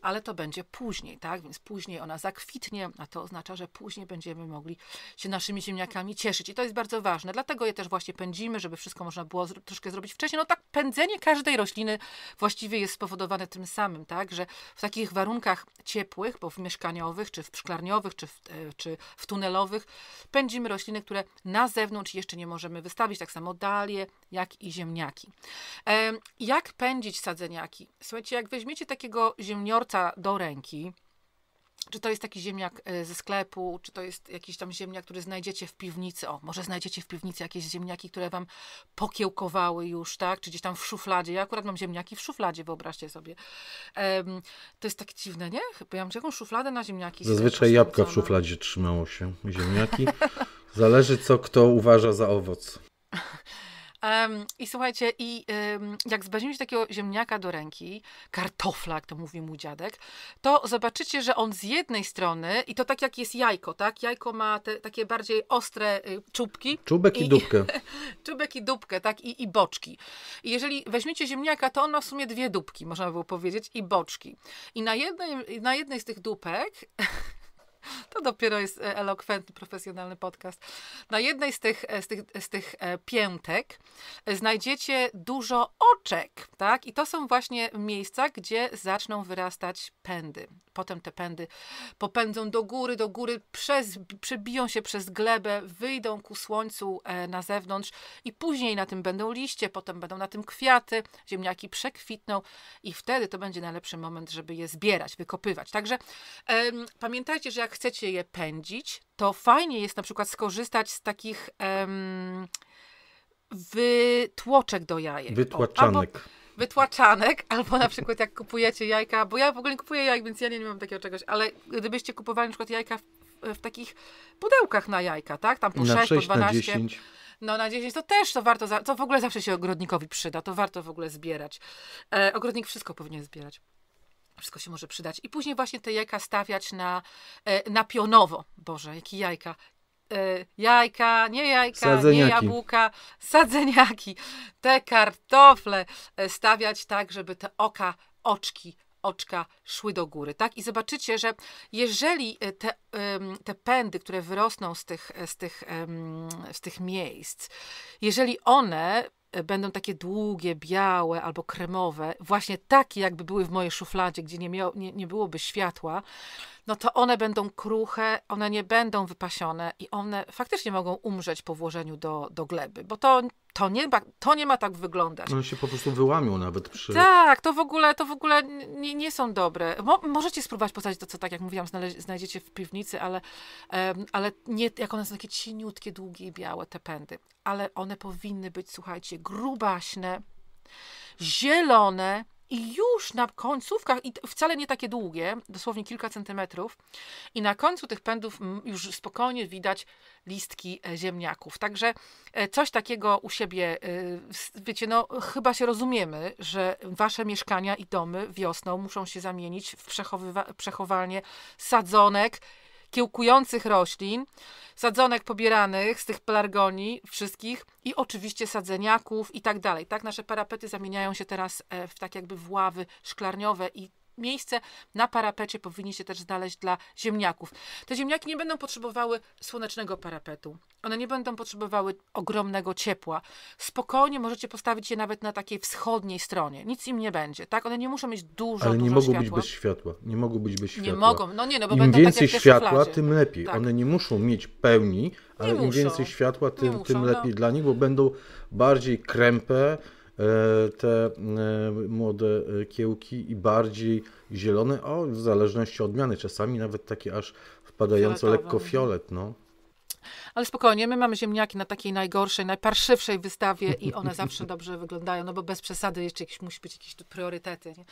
ale to będzie później, tak? Więc później ona zakwitnie, a to oznacza, że później będziemy mogli się naszymi ziemniakami cieszyć. I to jest bardzo ważne. Dlatego je też właśnie pędzimy, żeby wszystko można było troszkę zrobić wcześniej. No tak, pędzenie każdej rośliny właściwie jest spowodowane tym samym, tak? Że w takich warunkach ciepłych, bo w mieszkaniowych, czy w szklarniowych, czy w, e, czy w tunelowych, pędzimy rośliny, które na zewnątrz jeszcze nie możemy wystawić. Tak samo dalie, jak i ziemniaki. Jak pędzić sadzeniaki? Słuchajcie, jak weźmiecie takiego ziemniorca, do ręki. Czy to jest taki ziemniak e, ze sklepu, czy to jest jakiś tam ziemniak, który znajdziecie w piwnicy. O, może znajdziecie w piwnicy jakieś ziemniaki, które wam pokiełkowały już, tak? Czy gdzieś tam w szufladzie. Ja akurat mam ziemniaki w szufladzie, wyobraźcie sobie. Um, to jest tak dziwne, nie? Chyba ja mam taką szufladę na ziemniaki. Zazwyczaj
jabłka w szufladzie trzymało się ziemniaki. Zależy, co kto uważa za owoc.
Um, I słuchajcie, i um, jak zbędziemy się takiego ziemniaka do ręki, kartofla, jak to mówi mój dziadek, to zobaczycie, że on z jednej strony, i to tak jak jest jajko, tak? Jajko ma te, takie bardziej ostre y, czubki. Czubek i, i dupkę. czubek i dupkę, tak? I, I boczki. I jeżeli weźmiecie ziemniaka, to ona ma w sumie dwie dupki, można by było powiedzieć, i boczki. I na jednej, na jednej z tych dupek to dopiero jest e, elokwentny, profesjonalny podcast. Na jednej z tych, e, z tych, z tych e, piętek znajdziecie dużo oczek, tak? I to są właśnie miejsca, gdzie zaczną wyrastać pędy. Potem te pędy popędzą do góry, do góry, przez, przebiją się przez glebę, wyjdą ku słońcu na zewnątrz i później na tym będą liście, potem będą na tym kwiaty, ziemniaki przekwitną i wtedy to będzie najlepszy moment, żeby je zbierać, wykopywać. Także pamiętajcie, że jak jak chcecie je pędzić, to fajnie jest na przykład skorzystać z takich em, wytłoczek do jajek. Wytłaczanek. O, albo wytłaczanek, albo na przykład jak kupujecie jajka, bo ja w ogóle nie kupuję jajek, więc ja nie, nie mam takiego czegoś, ale gdybyście kupowali na przykład jajka w, w takich pudełkach na jajka, tak? Tam po na 6, 6 po 12. Na 10 no na 10 to też to warto, za, to w ogóle zawsze się ogrodnikowi przyda, to warto w ogóle zbierać. E, ogrodnik wszystko powinien zbierać wszystko się może przydać. I później właśnie te jajka stawiać na, e, na pionowo. Boże, jakie jajka. E, jajka, nie jajka, sadzeniaki. nie jabłka, sadzeniaki, te kartofle e, stawiać tak, żeby te oka, oczki oczka szły do góry, tak? I zobaczycie, że jeżeli te, te pędy, które wyrosną z tych, z, tych, z tych miejsc, jeżeli one E, będą takie długie, białe albo kremowe, właśnie takie jakby były w mojej szufladzie, gdzie nie, miało, nie, nie byłoby światła, no to one będą kruche, one nie będą wypasione i one faktycznie mogą umrzeć po włożeniu do, do gleby, bo to, to, nie ma, to nie ma tak wyglądać.
One się po prostu wyłamią nawet
przy... Tak, to w ogóle, to w ogóle nie, nie są dobre. Mo, możecie spróbować posadzić to, co tak jak mówiłam, znajdziecie w piwnicy, ale, um, ale nie, jak one są takie cieniutkie, długie i białe, te pędy. Ale one powinny być, słuchajcie, grubaśne, zielone, i już na końcówkach, i wcale nie takie długie, dosłownie kilka centymetrów, i na końcu tych pędów już spokojnie widać listki e, ziemniaków. Także e, coś takiego u siebie, e, wiecie, no chyba się rozumiemy, że wasze mieszkania i domy wiosną muszą się zamienić w przechowywa- przechowalnie sadzonek kiełkujących roślin, sadzonek pobieranych z tych pelargonii wszystkich i oczywiście sadzeniaków i tak dalej. Tak, nasze parapety zamieniają się teraz e, w tak jakby w ławy szklarniowe i miejsce na parapecie powinniście też znaleźć dla ziemniaków. Te ziemniaki nie będą potrzebowały słonecznego parapetu. One nie będą potrzebowały ogromnego ciepła. Spokojnie możecie postawić je nawet na takiej wschodniej stronie. Nic im nie będzie, tak? One nie muszą mieć dużo, Ale nie dużo mogą światła. być bez
światła. Nie mogą być bez światła. Nie mogą. No nie, no bo Im będą tak więcej tak światła, tym lepiej. Tak. One nie muszą mieć pełni, ale im więcej światła, tym, muszą, tym no. lepiej no. dla nich, bo będą bardziej krępe, E, te e, młode e, kiełki i bardziej zielone, o, w zależności od odmiany, czasami nawet takie aż wpadająco lekko mhm. fiolet. No.
Ale spokojnie, my mamy ziemniaki na takiej najgorszej, najparszywszej wystawie i one zawsze dobrze wyglądają, no bo bez przesady jeszcze jakieś, musi być jakieś priorytety. Nie?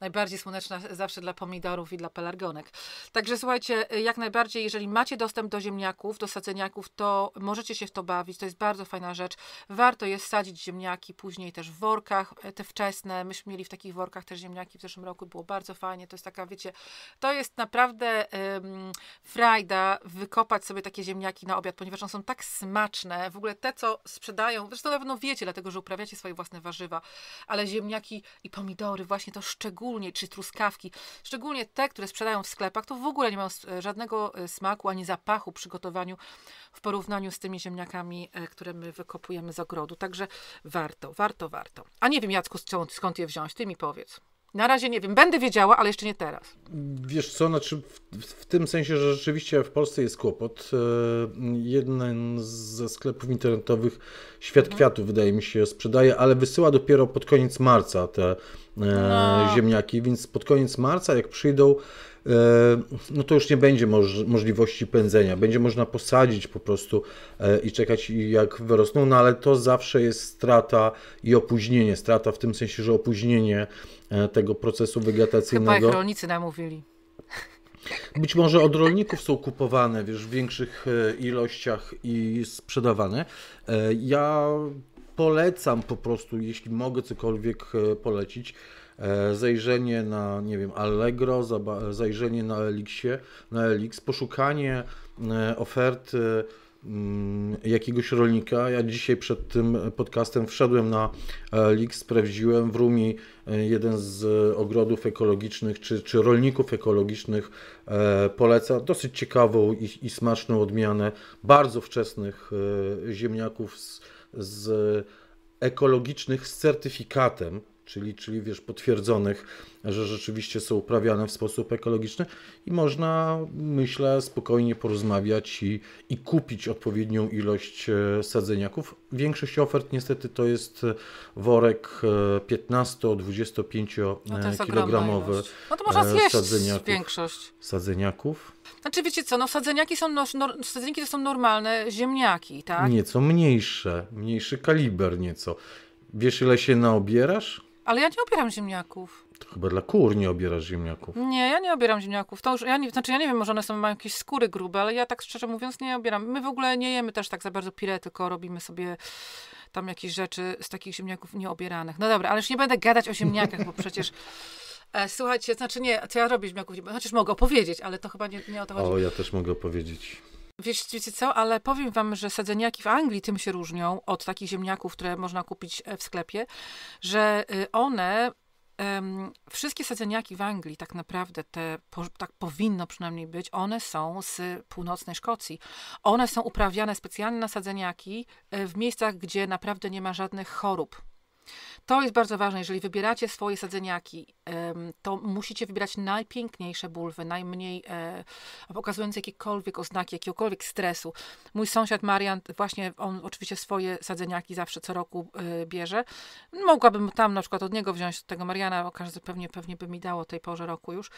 Najbardziej słoneczna zawsze dla pomidorów i dla pelargonek. Także słuchajcie, jak najbardziej, jeżeli macie dostęp do ziemniaków, do sadzeniaków, to możecie się w to bawić. To jest bardzo fajna rzecz. Warto jest sadzić ziemniaki później też w workach, e, te wczesne. Myśmy mieli w takich workach też ziemniaki w zeszłym roku, było bardzo fajnie. To jest taka, wiecie, to jest naprawdę um, frajda wykopać sobie takie ziemniaki na obiad ponieważ one są tak smaczne. W ogóle te, co sprzedają, zresztą na pewno wiecie, dlatego że uprawiacie swoje własne warzywa, ale ziemniaki i pomidory, właśnie to szczególnie, czy truskawki, szczególnie te, które sprzedają w sklepach, to w ogóle nie mają żadnego e, smaku ani zapachu przygotowaniu w porównaniu z tymi ziemniakami, e, które my wykopujemy z ogrodu. Także warto, warto, warto. A nie wiem, Jacku, skąd je wziąć? Ty mi powiedz. Na razie nie wiem, będę wiedziała, ale jeszcze nie teraz.
Wiesz co, znaczy w, w tym sensie, że rzeczywiście w Polsce jest kłopot. E, jeden ze sklepów internetowych Świat mhm. Kwiatów, wydaje mi się, sprzedaje, ale wysyła dopiero pod koniec marca te e, no. ziemniaki, więc pod koniec marca, jak przyjdą, E, no to już nie będzie moż możliwości pędzenia. Będzie można posadzić po prostu e, i czekać jak wyrosną, no ale to zawsze jest strata i opóźnienie. Strata w tym sensie, że opóźnienie e, tego procesu wegetacyjnego. Chyba jak
rolnicy namówili.
Być może od rolników są kupowane wiesz, w większych ilościach i sprzedawane. Ja polecam po prostu, jeśli mogę cokolwiek polecić, E, zajrzenie na, nie wiem, Allegro, zajrzenie na Elixie, na Elix, poszukanie e, oferty mm, jakiegoś rolnika. Ja dzisiaj przed tym podcastem wszedłem na Elix, sprawdziłem w Rumi e, jeden z ogrodów ekologicznych czy, czy rolników ekologicznych poleca dosyć ciekawą i, i smaczną odmianę bardzo wczesnych ziemniaków z, z ekologicznych z certyfikatem czyli, czyli wiesz, potwierdzonych, że rzeczywiście są uprawiane w sposób ekologiczny i można, myślę, spokojnie porozmawiać i, i kupić odpowiednią ilość e, sadzeniaków. Większość ofert niestety to jest e, worek 15-25 e, no kilogramowy no to można zjeść sadzeniaków, większość. Sadzeniaków.
Znaczy wiecie co, no sadzeniaki, są, no, sadzeniaki to są normalne ziemniaki, tak? Nieco
mniejsze, mniejszy kaliber nieco. Wiesz ile się naobierasz?
Ale ja nie obieram ziemniaków.
To chyba dla kur nie obierasz ziemniaków.
Nie, ja nie obieram ziemniaków. To już, ja nie, znaczy ja nie wiem, może one są, mają jakieś skóry grube, ale ja tak szczerze mówiąc nie obieram. My w ogóle nie jemy też tak za bardzo pire, tylko robimy sobie tam jakieś rzeczy z takich ziemniaków nieobieranych. No dobra, ale już nie będę gadać o ziemniakach, bo przecież... E, słuchajcie, znaczy nie, co ja robię ziemniaków, chociaż mogę opowiedzieć, ale to chyba nie, nie o to chodzi. O, ja
też mogę opowiedzieć.
Wiesz, wiecie co, ale powiem wam, że sadzeniaki w Anglii tym się różnią od takich ziemniaków, które można kupić e, w sklepie, że y, one Um, wszystkie sadzeniaki w Anglii, tak naprawdę, te, po, tak powinno przynajmniej być, one są z północnej Szkocji. One są uprawiane specjalnie na sadzeniaki e, w miejscach, gdzie naprawdę nie ma żadnych chorób to jest bardzo ważne, jeżeli wybieracie swoje sadzeniaki, to musicie wybierać najpiękniejsze bulwy, najmniej e, pokazujące jakiekolwiek oznaki, jakiegokolwiek stresu. Mój sąsiad Marian, właśnie on oczywiście swoje sadzeniaki zawsze co roku e, bierze. Mogłabym tam na przykład od niego wziąć, tego Mariana, bo każdy pewnie, pewnie by mi dało tej porze roku już.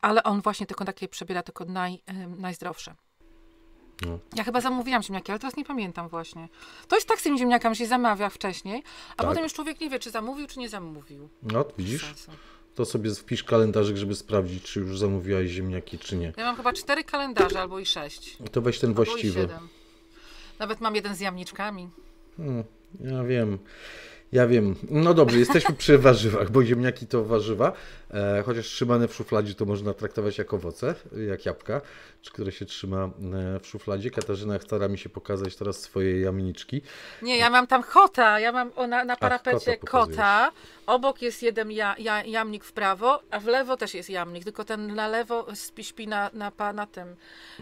Ale on właśnie tylko takie przebiera, tylko naj, najzdrowsze. No. Ja chyba zamówiłam ziemniaki, ale teraz nie pamiętam właśnie. To jest tak z tymi ziemniakami, się zamawia wcześniej, a tak. potem już człowiek nie wie, czy zamówił, czy nie zamówił.
No, widzisz? To sobie wpisz kalendarzyk, żeby sprawdzić, czy już zamówiłaś ziemniaki, czy nie.
Ja mam chyba cztery kalendarze, albo i sześć. To weź ten albo właściwy. Nawet mam jeden z jamniczkami.
Hmm, ja wiem. Ja wiem. No dobrze, jesteśmy przy warzywach, bo ziemniaki to warzywa, e, chociaż trzymane w szufladzie to można traktować jak owoce, jak jabłka, czy które się trzyma e, w szufladzie. Katarzyna stara mi się pokazać teraz swoje jamniczki.
Nie, ja mam tam kota, ja mam na parapecie Ach, kota, kota, obok jest jeden ja, ja, jamnik w prawo, a w lewo też jest jamnik, tylko ten na lewo śpi, śpi na, na, na, na tym,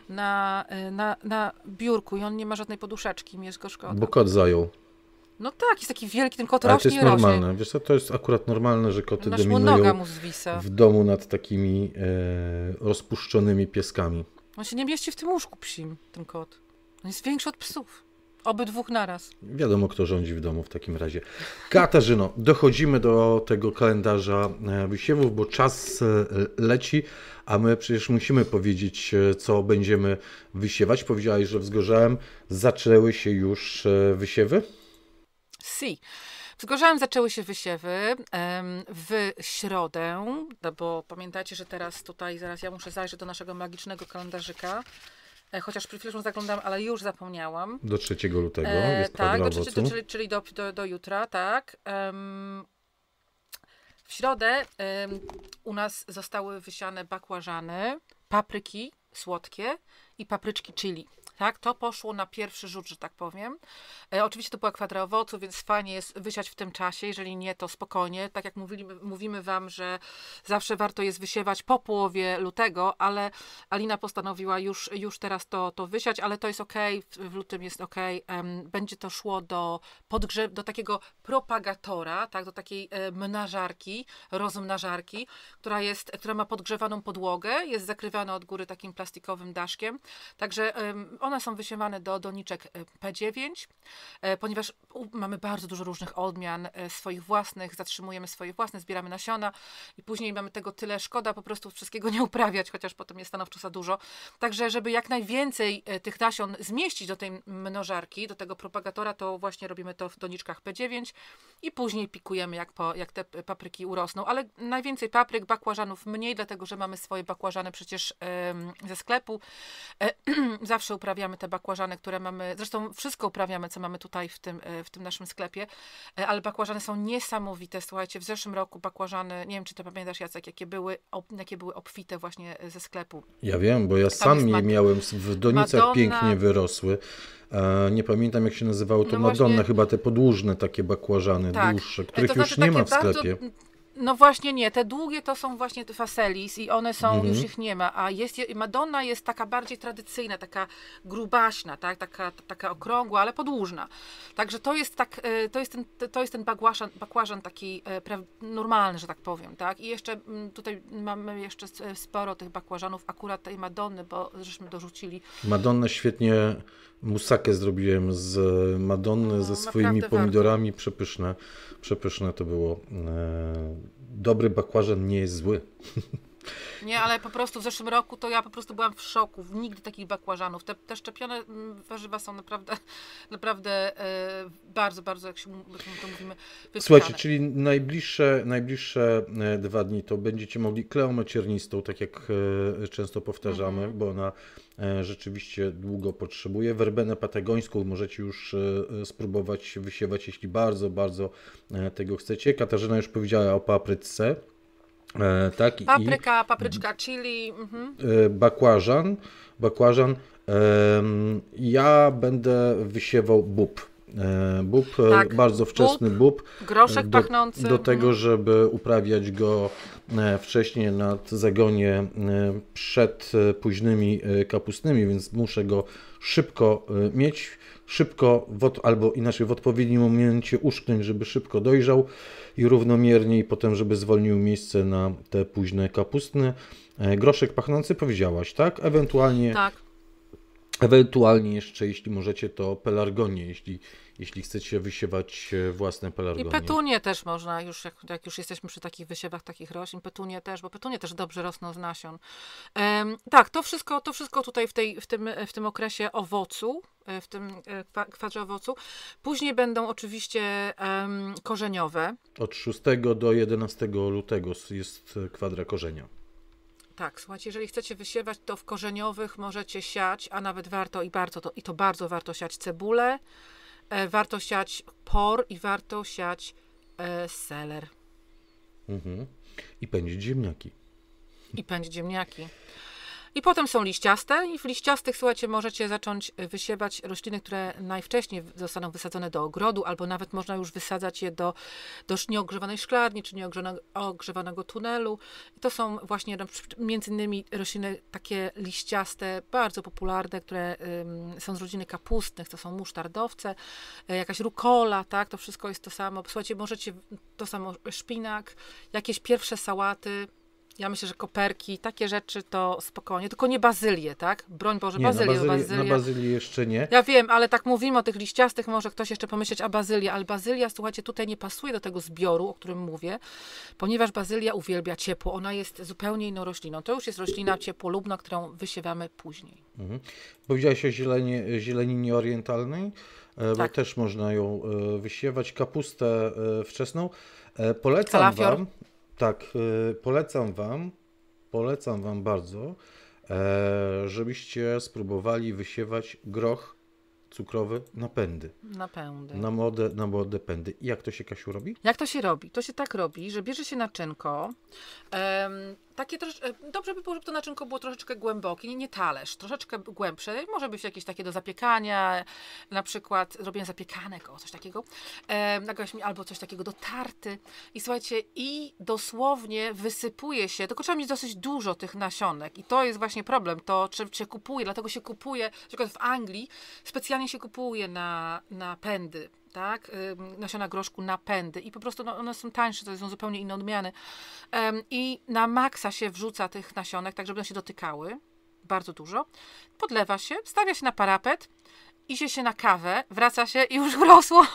na, e, na, na biurku i on nie ma żadnej poduszeczki, mi jest go szkoda. Bo
kot zajął.
No tak, jest taki wielki, ten kot Ale rośnie to jest normalne.
Rośnie. Wiesz co, to jest akurat normalne, że koty Nasz dominują w domu nad takimi e, rozpuszczonymi pieskami.
On się nie mieści w tym łóżku psim, ten kot. On jest większy od psów. Obydwóch naraz.
Wiadomo, kto rządzi w domu w takim razie. Katarzyno, dochodzimy do tego kalendarza e, wysiewów, bo czas e, leci, a my przecież musimy powiedzieć, e, co będziemy wysiewać. Powiedziałaś, że wzgorzałem. Zaczęły się już wysiewy?
C. Wzgorzałem zaczęły się wysiewy w środę, no bo pamiętacie, że teraz tutaj, zaraz ja muszę zajrzeć do naszego magicznego kalendarzyka. E, chociaż przed chwilą zaglądam, ale już zapomniałam. Do 3 lutego e, jest Tak, do 3, do, czyli do, do, do, jutra, tak. w środę u nas zostały wysiane bakłażany, papryki słodkie i papryczki chili. Tak, to poszło na pierwszy rzut, że tak powiem. E, oczywiście to była kwadra owoców, więc fajnie jest wysiać w tym czasie. Jeżeli nie, to spokojnie. Tak jak mówili, mówimy Wam, że zawsze warto jest wysiewać po połowie lutego, ale Alina postanowiła już, już teraz to, to wysiać, ale to jest ok, w lutym jest ok. będzie to szło do podgrze do takiego propagatora, tak, do takiej e, mnażarki, rozmnażarki, która, jest, która ma podgrzewaną podłogę, jest zakrywana od góry takim plastikowym daszkiem. Także one są wysiewane do doniczek e, P9, e, ponieważ mamy bardzo dużo różnych odmian e, swoich własnych, zatrzymujemy swoje własne, zbieramy nasiona i później mamy tego tyle, szkoda po prostu wszystkiego nie uprawiać, chociaż potem jest stanowczo za dużo. Także, żeby jak najwięcej tych nasion zmieścić do tej mnożarki, do tego propagatora, to właśnie robimy to w doniczkach P9 i później pikujemy, jak, po, jak te papryki urosną. Ale najwięcej papryk, bakłażanów mniej, dlatego, że mamy swoje bakłażany przecież ze sklepu. Zawsze uprawiamy uprawiamy te bakłażany, które mamy, zresztą wszystko uprawiamy, co mamy tutaj w tym, e, w tym naszym sklepie, e, ale bakłażany są niesamowite, słuchajcie, w zeszłym roku bakłażany, nie wiem, czy to pamiętasz Jacek, jakie były, ob, jakie były obfite właśnie e, ze sklepu. Ja
wiem, bo ja Tam sam je miałem w donicach Madonna. pięknie wyrosły. Nie pamiętam jak się nazywało to no Madonna, właśnie... chyba te podłużne takie bakłażany, tak. dłuższe, których to znaczy, już nie ma w sklepie.
Bardzo no właśnie nie, te długie to są właśnie te faselis i one są, mhm. już ich nie ma, a jest, Madonna jest taka bardziej tradycyjna, taka grubaśna, tak? taka, taka okrągła, ale podłużna. Także to jest, tak, e, to jest ten, to jest ten bakłażan, bakłażan taki e, normalny, że tak powiem. Tak? I jeszcze tutaj mamy jeszcze sporo tych bakłażanów, akurat tej Madonny, bo żeśmy dorzucili.
Madonna świetnie Musakę zrobiłem z Madonny, no, ze swoimi pomidorami. Warto. Przepyszne, przepyszne to było. E, dobry bakłażan nie jest zły.
Nie, ale po prostu w zeszłym roku to ja po prostu byłam w szoku. Nigdy takich bakłażanów. Te, te szczepione mm, warzywa są naprawdę, naprawdę e, bardzo, bardzo, jak się jak to mówimy, wypisane. Słuchajcie,
czyli najbliższe, najbliższe e, dwa dni to będziecie mogli kleomę ciernistą, tak jak e, często powtarzamy, mhm. bo ona e, rzeczywiście długo potrzebuje. Werbenę patagońską możecie już e, e, spróbować wysiewać, jeśli bardzo, bardzo tego chcecie. Katarzyna już powiedziała o papryce. E, tak, Papryka,
i, papryczka, chili. Mhm.
E, bakłażan. bakłażan. E, ja będę wysiewał bób. E, bób, e, tak. bardzo wczesny bób. bób groszek e, do, pachnący. Do tego, mhm. żeby uprawiać go wcześniej nad zagonie przed późnymi kapustnymi, więc muszę go szybko mieć, szybko albo inaczej w odpowiednim momencie uszknąć, żeby szybko dojrzał i równomiernie i potem, żeby zwolnił miejsce na te późne kapustne. Groszek pachnący powiedziałaś, tak? Ewentualnie tak Ewentualnie jeszcze, jeśli możecie, to pelargonie, jeśli, jeśli chcecie wysiewać e, własne pelargonie. I petunie
też można, już jak, jak, już jesteśmy przy takich wysiewach takich roślin, petunie też, bo petunie też dobrze rosną z nasion. Um, tak, to wszystko, to wszystko tutaj w, tej, w, tym, w tym okresie owocu, e, w tym e, kwadrze owocu. Później będą oczywiście um, korzeniowe.
Od 6 do 11 lutego jest kwadra korzenia.
Tak, słuchajcie, jeżeli chcecie wysiewać, to w korzeniowych możecie siać, a nawet warto i bardzo to, i to bardzo warto siać cebulę, e, warto siać por i warto siać e, seler.
Mhm. I pędzić ziemniaki.
I pędzić ziemniaki. I potem są liściaste i w liściastych, słuchajcie, możecie zacząć wysiewać rośliny, które najwcześniej zostaną wysadzone do ogrodu, albo nawet można już wysadzać je do, do nieogrzewanej szklarni, czy nieogrzewanego tunelu. I to są właśnie między innymi rośliny takie liściaste, bardzo popularne, które są z rodziny kapustnych, to są musztardowce, e, jakaś rukola, tak, to wszystko jest to samo. Słuchajcie, możecie, to samo szpinak, jakieś pierwsze sałaty, ja myślę, że koperki, takie rzeczy to spokojnie, tylko nie bazylię, tak? Broń Boże, nie, bazylię, na bazylię, bazylię. Na bazylię
jeszcze nie. Ja
wiem, ale tak mówimy o tych liściastych, może ktoś jeszcze pomyśleć, a bazylia, ale bazylia, słuchajcie, tutaj nie pasuje do tego zbioru, o którym mówię, ponieważ bazylia uwielbia ciepło, ona jest zupełnie inną rośliną. To już jest roślina ciepłolubna, którą wysiewamy później.
Mhm. Powiedziałaś o zielenie, zieleninie orientalnej, e, bo tak. też można ją e, wysiewać, kapustę e, wczesną. Polecam Kalafior. Wam tak, y, polecam Wam, polecam Wam bardzo, e, żebyście spróbowali wysiewać groch cukrowy napędy.
pędy. Na pędy.
na młode pędy. I jak to się, Kasiu, robi?
Jak to się robi? To się tak robi, że bierze się naczynko, takie trosz... E, dobrze by było, żeby to naczynko było troszeczkę głębokie, nie, nie talerz, troszeczkę głębsze, może być jakieś takie do zapiekania, na przykład zrobienie zapiekanek, o coś takiego, e, mi albo coś takiego do tarty i słuchajcie, i dosłownie wysypuje się, tylko trzeba mieć dosyć dużo tych nasionek i to jest właśnie problem, to czym się kupuje, dlatego się kupuje, na przykład w Anglii specjalnie się kupuje na, na pędy, tak? Nasiona groszku, napędy i po prostu no, one są tańsze, to są zupełnie inne odmiany. I na maksa się wrzuca tych nasionek, tak żeby one się dotykały, bardzo dużo. Podlewa się, stawia się na parapet, idzie się na kawę, wraca się i już rosło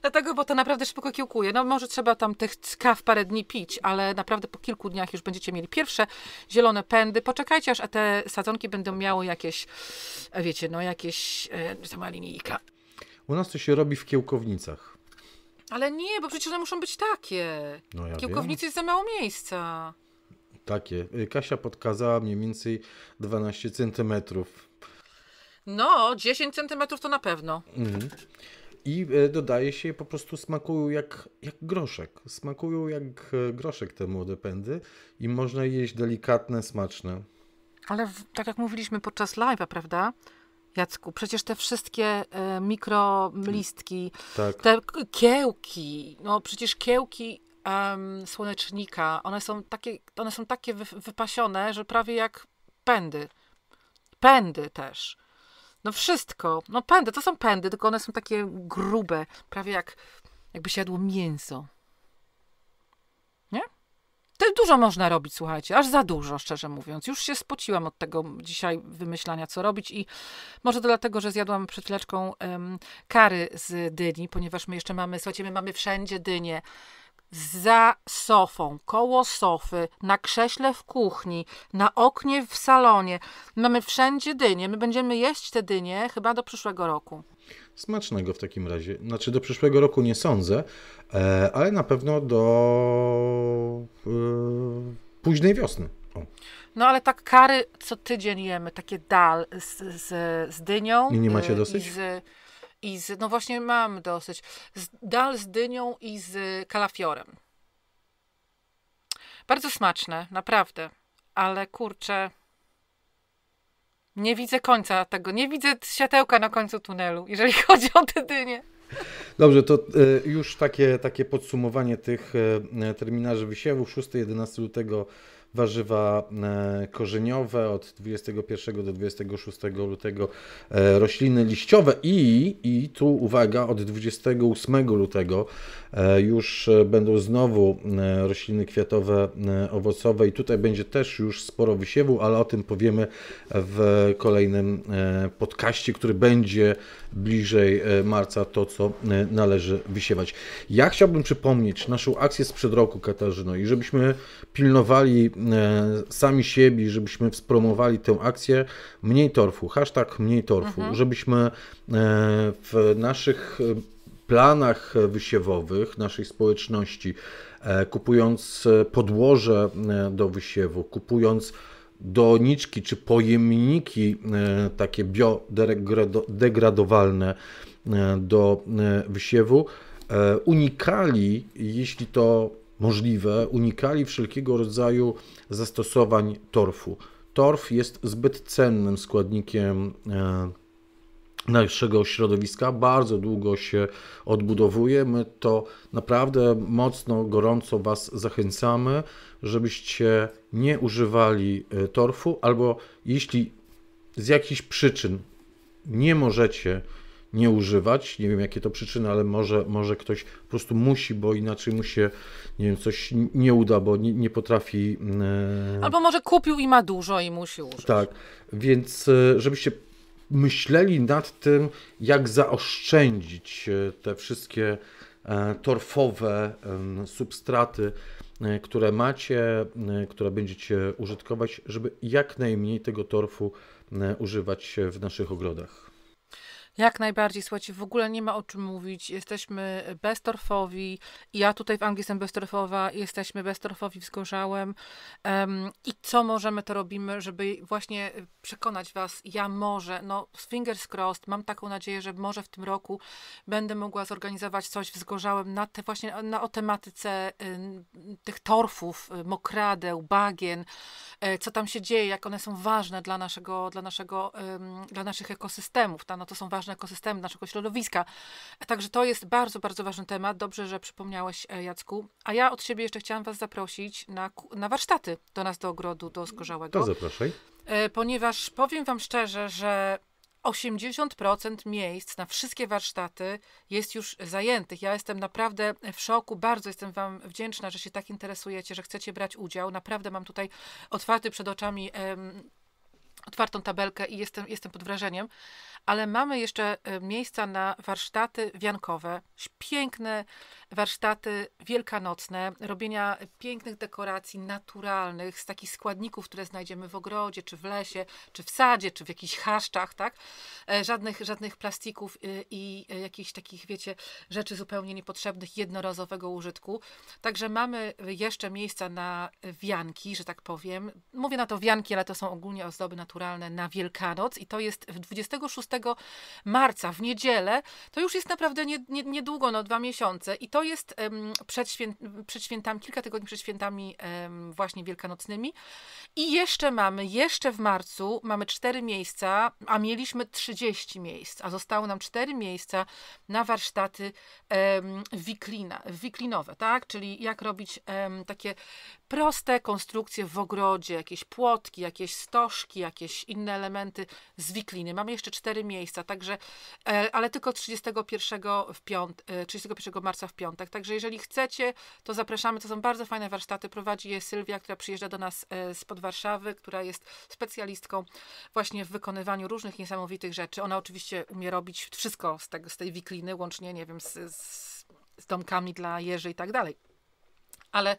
Dlatego, bo to naprawdę szybko kiełkuje. No może trzeba tam tych kaw parę dni pić, ale naprawdę po kilku dniach już będziecie mieli pierwsze zielone pędy. Poczekajcie, aż te sadzonki będą miały jakieś, wiecie, no jakieś, e, mała linijka.
U nas to się robi w kiełkownicach.
Ale nie, bo przecież one muszą być takie. No ja Kiełkownicy jest za mało miejsca.
Takie. Y, Kasia podkazała mniej więcej 12 centymetrów.
No, 10 centymetrów to na pewno.
Mhm. I y, dodaje się po prostu smakują jak, jak groszek. Smakują jak y, groszek te młode pędy i można jeść delikatne, smaczne.
Ale w, tak jak mówiliśmy podczas live'a, prawda? Jacku, przecież te wszystkie y, e, listki tak. te kiełki, no przecież kiełki um, słonecznika, one są takie, one są takie wy, wypasione, że prawie jak pędy. Pędy też. No wszystko. No pędy, to są pędy, tylko one są takie grube, prawie jak jakby się jadło mięso. To dużo można robić, słuchajcie, aż za dużo, szczerze mówiąc. Już się spociłam od tego dzisiaj wymyślania, co robić i może to dlatego, że zjadłam przed chwileczką um, kary z dyni, ponieważ my jeszcze mamy, słuchajcie, my mamy wszędzie dynie za sofą, koło sofy, na krześle w kuchni, na oknie w salonie. Mamy wszędzie dynie. My będziemy jeść te dynie chyba do przyszłego roku.
Smacznego w takim razie. Znaczy do przyszłego roku nie sądzę, e, ale na pewno do e, późnej wiosny. O.
No ale tak kary co tydzień jemy, takie dal z, z, z dynią. I nie macie e, dosyć? I z, i z, no właśnie mam dosyć. Z, dal z dynią i z kalafiorem. Bardzo smaczne, naprawdę. Ale kurczę, nie widzę końca tego, nie widzę światełka na końcu tunelu, jeżeli chodzi o te dynie.
Dobrze, to e, już takie, takie podsumowanie tych e, terminarzy wysiewów 6-11 lutego warzywa e, korzeniowe od 21 do 26 lutego e, rośliny liściowe i, i tu uwaga, od 28 lutego e, już będą znowu rośliny kwiatowe, owocowe i tutaj będzie też już sporo wysiewu, ale o tym powiemy w kolejnym podcaście, który będzie bliżej e, marca to, co e, należy wysiewać. Ja chciałbym przypomnieć naszą akcję sprzed roku, Katarzyno, i żebyśmy pilnowali e, sami siebie, żebyśmy wspomowali tę akcję mniej torfu, hashtag mniej torfu, mhm. żebyśmy w naszych planach wysiewowych naszej społeczności, kupując podłoże do wysiewu, kupując doniczki czy pojemniki e, takie biodegradowalne e, do e, wysiewu unikali, jeśli to możliwe, unikali wszelkiego rodzaju zastosowań torfu. Torf jest zbyt cennym składnikiem naszego środowiska, bardzo długo się odbudowuje. My to naprawdę mocno, gorąco Was zachęcamy żebyście nie używali y, torfu, albo jeśli z jakichś przyczyn nie możecie nie używać, nie wiem jakie to przyczyny, ale może, może ktoś po prostu musi, bo inaczej mu się nie wiem, coś nie uda, bo nie, nie potrafi. Y, albo
może kupił i ma dużo i musi użyć.
Tak, więc y, żebyście myśleli nad tym, jak zaoszczędzić te wszystkie e, torfowe substraty E, które macie, e, które będziecie użytkować, żeby jak najmniej tego torfu e, używać w naszych ogrodach.
Jak najbardziej, słuchajcie, w ogóle nie ma o czym mówić. Jesteśmy beztorfowi. Ja tutaj w Anglii jestem beztorfowa, jesteśmy beztorfowi wzgorzałem. Um, I co możemy, to robimy, żeby właśnie e, przekonać Was, ja może, no fingers crossed, mam taką nadzieję, że może w tym roku będę mogła zorganizować coś wzgorzałem na te właśnie, na, o tematyce y, tych torfów, y, mokradeł, bagien, e, co tam się dzieje, jak one są ważne dla naszego, dla naszego, dla naszych ekosystemów, ta, no to są ważne ważne naszego środowiska. Także to jest bardzo, bardzo ważny temat. Dobrze, że przypomniałeś, e, Jacku. A ja od siebie jeszcze chciałam Was zaprosić na, na warsztaty do nas, do ogrodu, do Zgorzałego. To zapraszaj. E, ponieważ powiem Wam szczerze, że 80% miejsc na wszystkie warsztaty jest już zajętych. Ja jestem naprawdę w szoku, bardzo jestem Wam wdzięczna, że się tak interesujecie, że chcecie brać udział. Naprawdę mam tutaj otwarty przed oczami. Em, otwartą tabelkę i jestem, jestem pod wrażeniem ale mamy jeszcze e, miejsca na warsztaty wiankowe, piękne warsztaty wielkanocne, robienia pięknych dekoracji naturalnych z takich składników, które znajdziemy w ogrodzie, czy w lesie, czy w sadzie, czy w jakichś chaszczach, tak? E, żadnych, żadnych plastików e, i jakichś takich, wiecie, rzeczy zupełnie niepotrzebnych, jednorazowego użytku. Także mamy jeszcze miejsca na wianki, że tak powiem. Mówię na to wianki, ale to są ogólnie ozdoby naturalne na Wielkanoc i to jest 26 marca, w niedzielę, to już jest naprawdę nie, nie, niedługo, no dwa miesiące. I to jest um, przed, święt, przed świętami, kilka tygodni przed świętami um, właśnie wielkanocnymi. I jeszcze mamy, jeszcze w marcu mamy cztery miejsca, a mieliśmy 30 miejsc, a zostało nam cztery miejsca na warsztaty um, wiklina, wiklinowe, tak? Czyli jak robić um, takie proste konstrukcje w ogrodzie, jakieś płotki, jakieś stożki, jakieś inne elementy z wikliny. Mamy jeszcze cztery miejsca, także, e, ale tylko 31, w piąt, 31 e, marca w piątek. Także jeżeli chcecie, to zapraszamy. To są bardzo fajne warsztaty. Prowadzi je Sylwia, która przyjeżdża do nas e, spod Warszawy, która jest specjalistką właśnie w wykonywaniu różnych niesamowitych rzeczy. Ona oczywiście umie robić wszystko z, tego, z tej wikliny, łącznie, nie wiem, z, z, z domkami dla jeży i tak dalej ale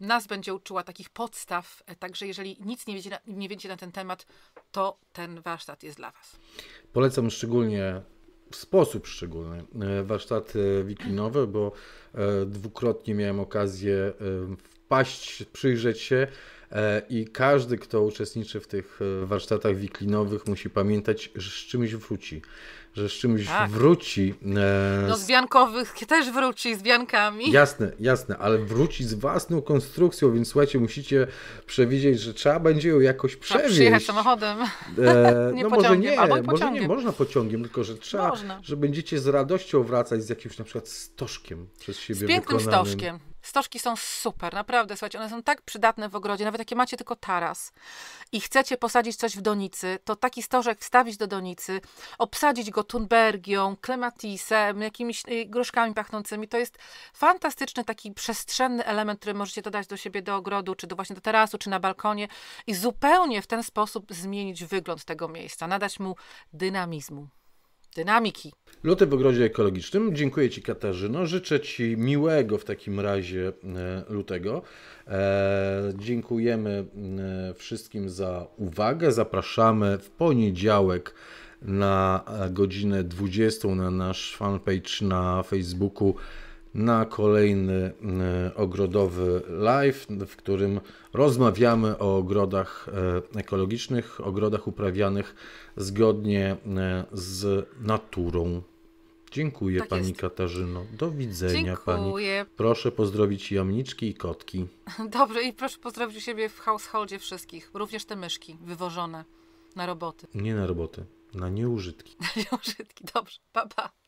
nas będzie uczyła takich podstaw, e, także jeżeli nic nie wiecie, na, nie wiecie na ten temat, to ten warsztat jest dla Was.
Polecam szczególnie w sposób szczególny e, warsztaty e, wikinowe, bo dwukrotnie miałem okazję wpaść, przyjrzeć się E, I każdy, kto uczestniczy w tych e, warsztatach wiklinowych, musi pamiętać, że z czymś wróci. Że z czymś tak. wróci. E... No z
wiankowych też wróci, z wiankami.
Jasne, jasne, ale wróci z własną konstrukcją, więc słuchajcie, musicie przewidzieć, że trzeba będzie ją jakoś przewieźć. przyjechać samochodem. E... nie no może nie, albo może nie można pociągiem, tylko że trzeba, można. że będziecie z radością wracać z jakimś na przykład stożkiem przez siebie z pięknym wykonanym. stożkiem.
Stożki są super, naprawdę, słuchajcie, one są tak przydatne w ogrodzie, nawet jakie macie tylko taras i chcecie posadzić coś w donicy, to taki stożek wstawić do donicy, obsadzić go tunbergią, klematisem, jakimiś y, gruszkami pachnącymi, to jest fantastyczny taki przestrzenny element, który możecie dodać do siebie do ogrodu, czy do właśnie do tarasu, czy na balkonie i zupełnie w ten sposób zmienić wygląd tego miejsca, nadać mu dynamizmu dynamiki.
Luty w ogrodzie ekologicznym. Dziękuję Ci Katarzyno. Życzę Ci miłego w takim razie e, lutego. E, dziękujemy e, wszystkim za uwagę. Zapraszamy w poniedziałek na godzinę 20 na nasz fanpage na Facebooku na kolejny e, ogrodowy live, w którym rozmawiamy o ogrodach e, ekologicznych, ogrodach uprawianych zgodnie e, z naturą. Dziękuję tak Pani jest. Katarzyno. Do widzenia Dziękuję. Pani. Proszę pozdrowić jamniczki i kotki.
Dobrze i proszę pozdrowić u siebie w householdzie wszystkich, również te myszki wywożone na roboty. Nie na roboty, na nieużytki. Na nieużytki, dobrze. Pa, pa.